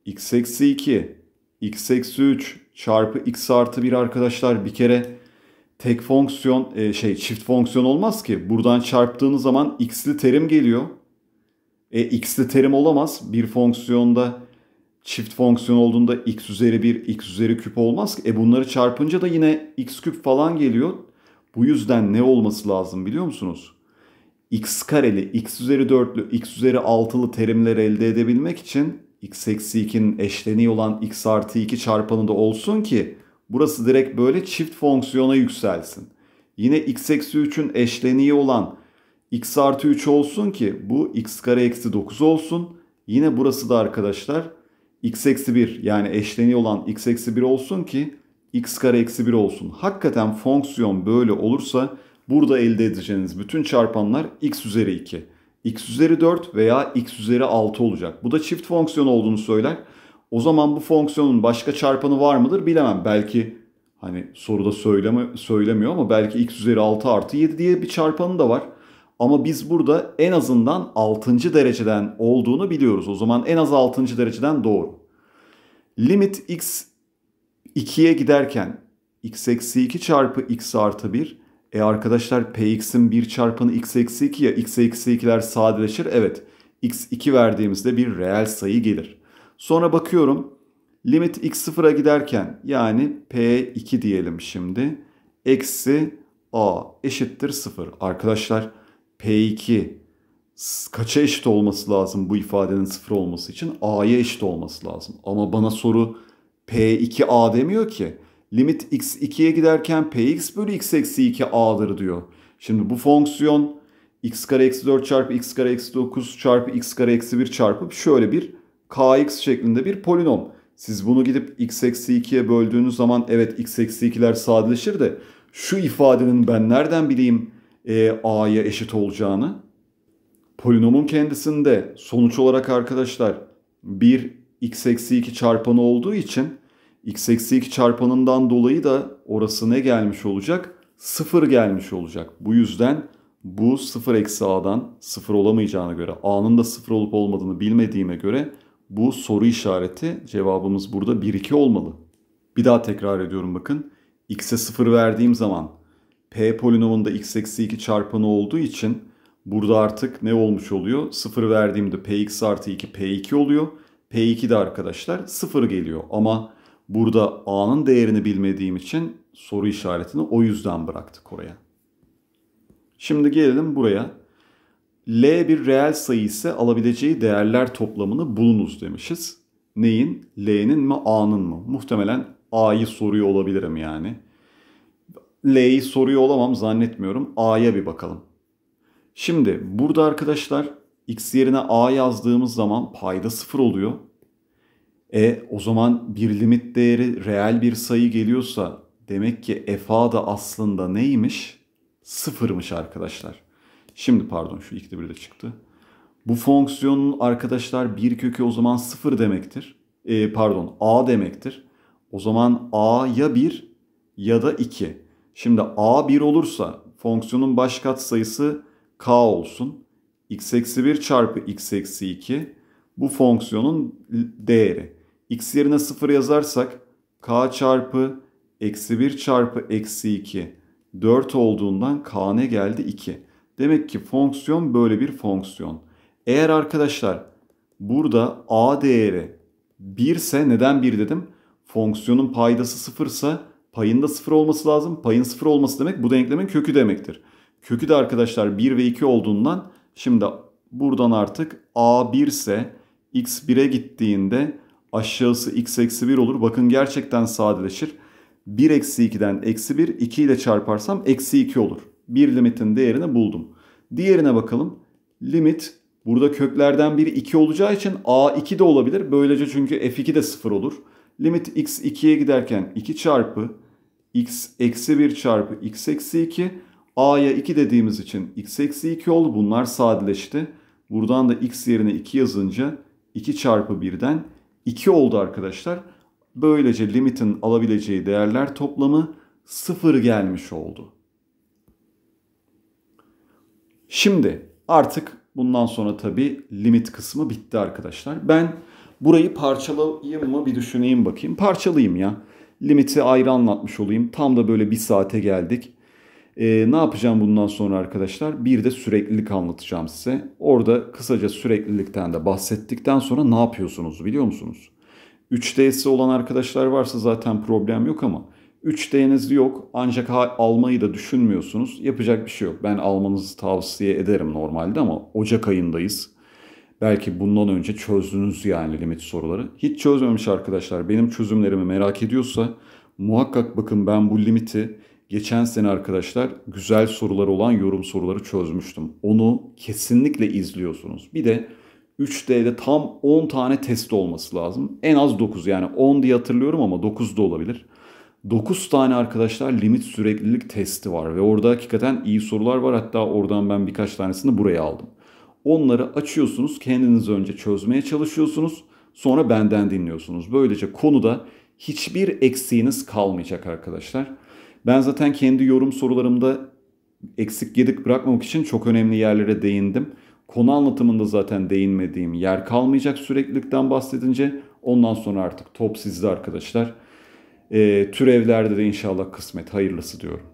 x eksi 2, x eksi 3 çarpı x artı 1 arkadaşlar bir kere tek fonksiyon e, şey çift fonksiyon olmaz ki. Buradan çarptığınız zaman x'li terim geliyor. E, x'li terim olamaz. Bir fonksiyonda çift fonksiyon olduğunda x üzeri 1, x üzeri küp olmaz ki. E bunları çarpınca da yine x küp falan geliyor. Bu yüzden ne olması lazım biliyor musunuz? x kareli, x üzeri 4'lü, x üzeri 6'lı terimler elde edebilmek için x eksi 2'nin eşleniği olan x artı 2 çarpanı da olsun ki burası direkt böyle çift fonksiyona yükselsin. Yine x eksi 3'ün eşleniği olan x artı 3 olsun ki bu x kare eksi 9 olsun. Yine burası da arkadaşlar x eksi 1 yani eşleniği olan x eksi 1 olsun ki x kare eksi 1 olsun. Hakikaten fonksiyon böyle olursa burada elde edeceğiniz bütün çarpanlar x üzeri 2, x üzeri 4 veya x üzeri 6 olacak. Bu da çift fonksiyon olduğunu söyler. O zaman bu fonksiyonun başka çarpanı var mıdır bilemem. Belki hani soruda söyleme, söylemiyor ama belki x üzeri 6 artı 7 diye bir çarpanı da var. Ama biz burada en azından 6. dereceden olduğunu biliyoruz. O zaman en az 6. dereceden doğru. Limit x 2'ye giderken x eksi 2 çarpı x artı 1. E arkadaşlar px'in 1 çarpını x eksi 2 ya x eksi 2'ler sadeleşir. Evet x 2 verdiğimizde bir reel sayı gelir. Sonra bakıyorum limit x sıfıra giderken yani p2 diyelim şimdi. Eksi a eşittir 0. Arkadaşlar p2 kaça eşit olması lazım bu ifadenin sıfır olması için? a'ya eşit olması lazım. Ama bana soru P2A demiyor ki. Limit x 2'ye giderken Px bölü x eksi 2 a'dır diyor. Şimdi bu fonksiyon x kare eksi 4 çarpı x kare eksi 9 çarpı x kare eksi 1 çarpıp şöyle bir kx şeklinde bir polinom. Siz bunu gidip x eksi 2'ye böldüğünüz zaman evet x eksi 2'ler sadeleşir de şu ifadenin ben nereden bileyim e, a'ya eşit olacağını? Polinomun kendisinde sonuç olarak arkadaşlar 1 x eksi 2 çarpanı olduğu için x eksi 2 çarpanından dolayı da orası ne gelmiş olacak? 0 gelmiş olacak. Bu yüzden bu 0 eksi a'dan 0 olamayacağına göre a'nın da 0 olup olmadığını bilmediğime göre bu soru işareti cevabımız burada 1 2 olmalı. Bir daha tekrar ediyorum bakın. x'e 0 verdiğim zaman p polinomunda x eksi 2 çarpanı olduğu için burada artık ne olmuş oluyor? 0 verdiğimde px artı 2 p2 oluyor. p2 de arkadaşlar 0 geliyor ama Burada A'nın değerini bilmediğim için soru işaretini o yüzden bıraktık oraya. Şimdi gelelim buraya. L bir reel sayı ise alabileceği değerler toplamını bulunuz demişiz. Neyin? L'nin mi A'nın mı? Muhtemelen A'yı soruyor olabilirim yani. L'yi soruyor olamam zannetmiyorum. A'ya bir bakalım. Şimdi burada arkadaşlar x yerine A yazdığımız zaman payda sıfır oluyor. E o zaman bir limit değeri reel bir sayı geliyorsa demek ki fa da aslında neymiş? Sıfırmış arkadaşlar. Şimdi pardon şu ikide bir de çıktı. Bu fonksiyonun arkadaşlar bir kökü o zaman sıfır demektir. E, pardon a demektir. O zaman a ya 1 ya da 2. Şimdi a 1 olursa fonksiyonun baş sayısı k olsun. x eksi 1 çarpı x eksi 2 bu fonksiyonun değeri x yerine 0 yazarsak k çarpı eksi 1 çarpı eksi 2 4 olduğundan k ne geldi 2. Demek ki fonksiyon böyle bir fonksiyon. Eğer arkadaşlar burada a değeri 1 ise neden 1 dedim? Fonksiyonun paydası 0 ise payın da 0 olması lazım. Payın 0 olması demek bu denklemin kökü demektir. Kökü de arkadaşlar 1 ve 2 olduğundan şimdi buradan artık a 1 ise x 1'e gittiğinde aşağısı x eksi 1 olur. Bakın gerçekten sadeleşir. 1 eksi 2'den eksi 1 2 ile çarparsam eksi 2 olur. Bir limitin değerini buldum. Diğerine bakalım. Limit burada köklerden biri 2 olacağı için a2 de olabilir. Böylece çünkü f2 de 0 olur. Limit x 2'ye giderken 2 çarpı x eksi 1 çarpı x eksi 2 a'ya 2 dediğimiz için x eksi 2 oldu. Bunlar sadeleşti. Buradan da x yerine 2 yazınca 2 çarpı 1'den 2 oldu arkadaşlar. Böylece limitin alabileceği değerler toplamı 0 gelmiş oldu. Şimdi artık bundan sonra tabi limit kısmı bitti arkadaşlar. Ben burayı parçalayayım mı bir düşüneyim bakayım. Parçalayayım ya. Limiti ayrı anlatmış olayım. Tam da böyle bir saate geldik. Ee, ne yapacağım bundan sonra arkadaşlar? Bir de süreklilik anlatacağım size. Orada kısaca süreklilikten de bahsettikten sonra ne yapıyorsunuz biliyor musunuz? 3D'si olan arkadaşlar varsa zaten problem yok ama 3D'niz yok ancak almayı da düşünmüyorsunuz. Yapacak bir şey yok. Ben almanızı tavsiye ederim normalde ama Ocak ayındayız. Belki bundan önce çözdünüz yani limit soruları. Hiç çözmemiş arkadaşlar benim çözümlerimi merak ediyorsa muhakkak bakın ben bu limiti Geçen sene arkadaşlar güzel soruları olan yorum soruları çözmüştüm. Onu kesinlikle izliyorsunuz. Bir de 3D'de tam 10 tane test olması lazım. En az 9 yani 10 diye hatırlıyorum ama 9 da olabilir. 9 tane arkadaşlar limit süreklilik testi var ve orada hakikaten iyi sorular var. Hatta oradan ben birkaç tanesini buraya aldım. Onları açıyorsunuz, kendiniz önce çözmeye çalışıyorsunuz. Sonra benden dinliyorsunuz. Böylece konuda hiçbir eksiğiniz kalmayacak arkadaşlar. Ben zaten kendi yorum sorularımda eksik yedik bırakmamak için çok önemli yerlere değindim. Konu anlatımında zaten değinmediğim yer kalmayacak süreklilikten bahsedince ondan sonra artık top sizde arkadaşlar. E, türevlerde de inşallah kısmet hayırlısı diyorum.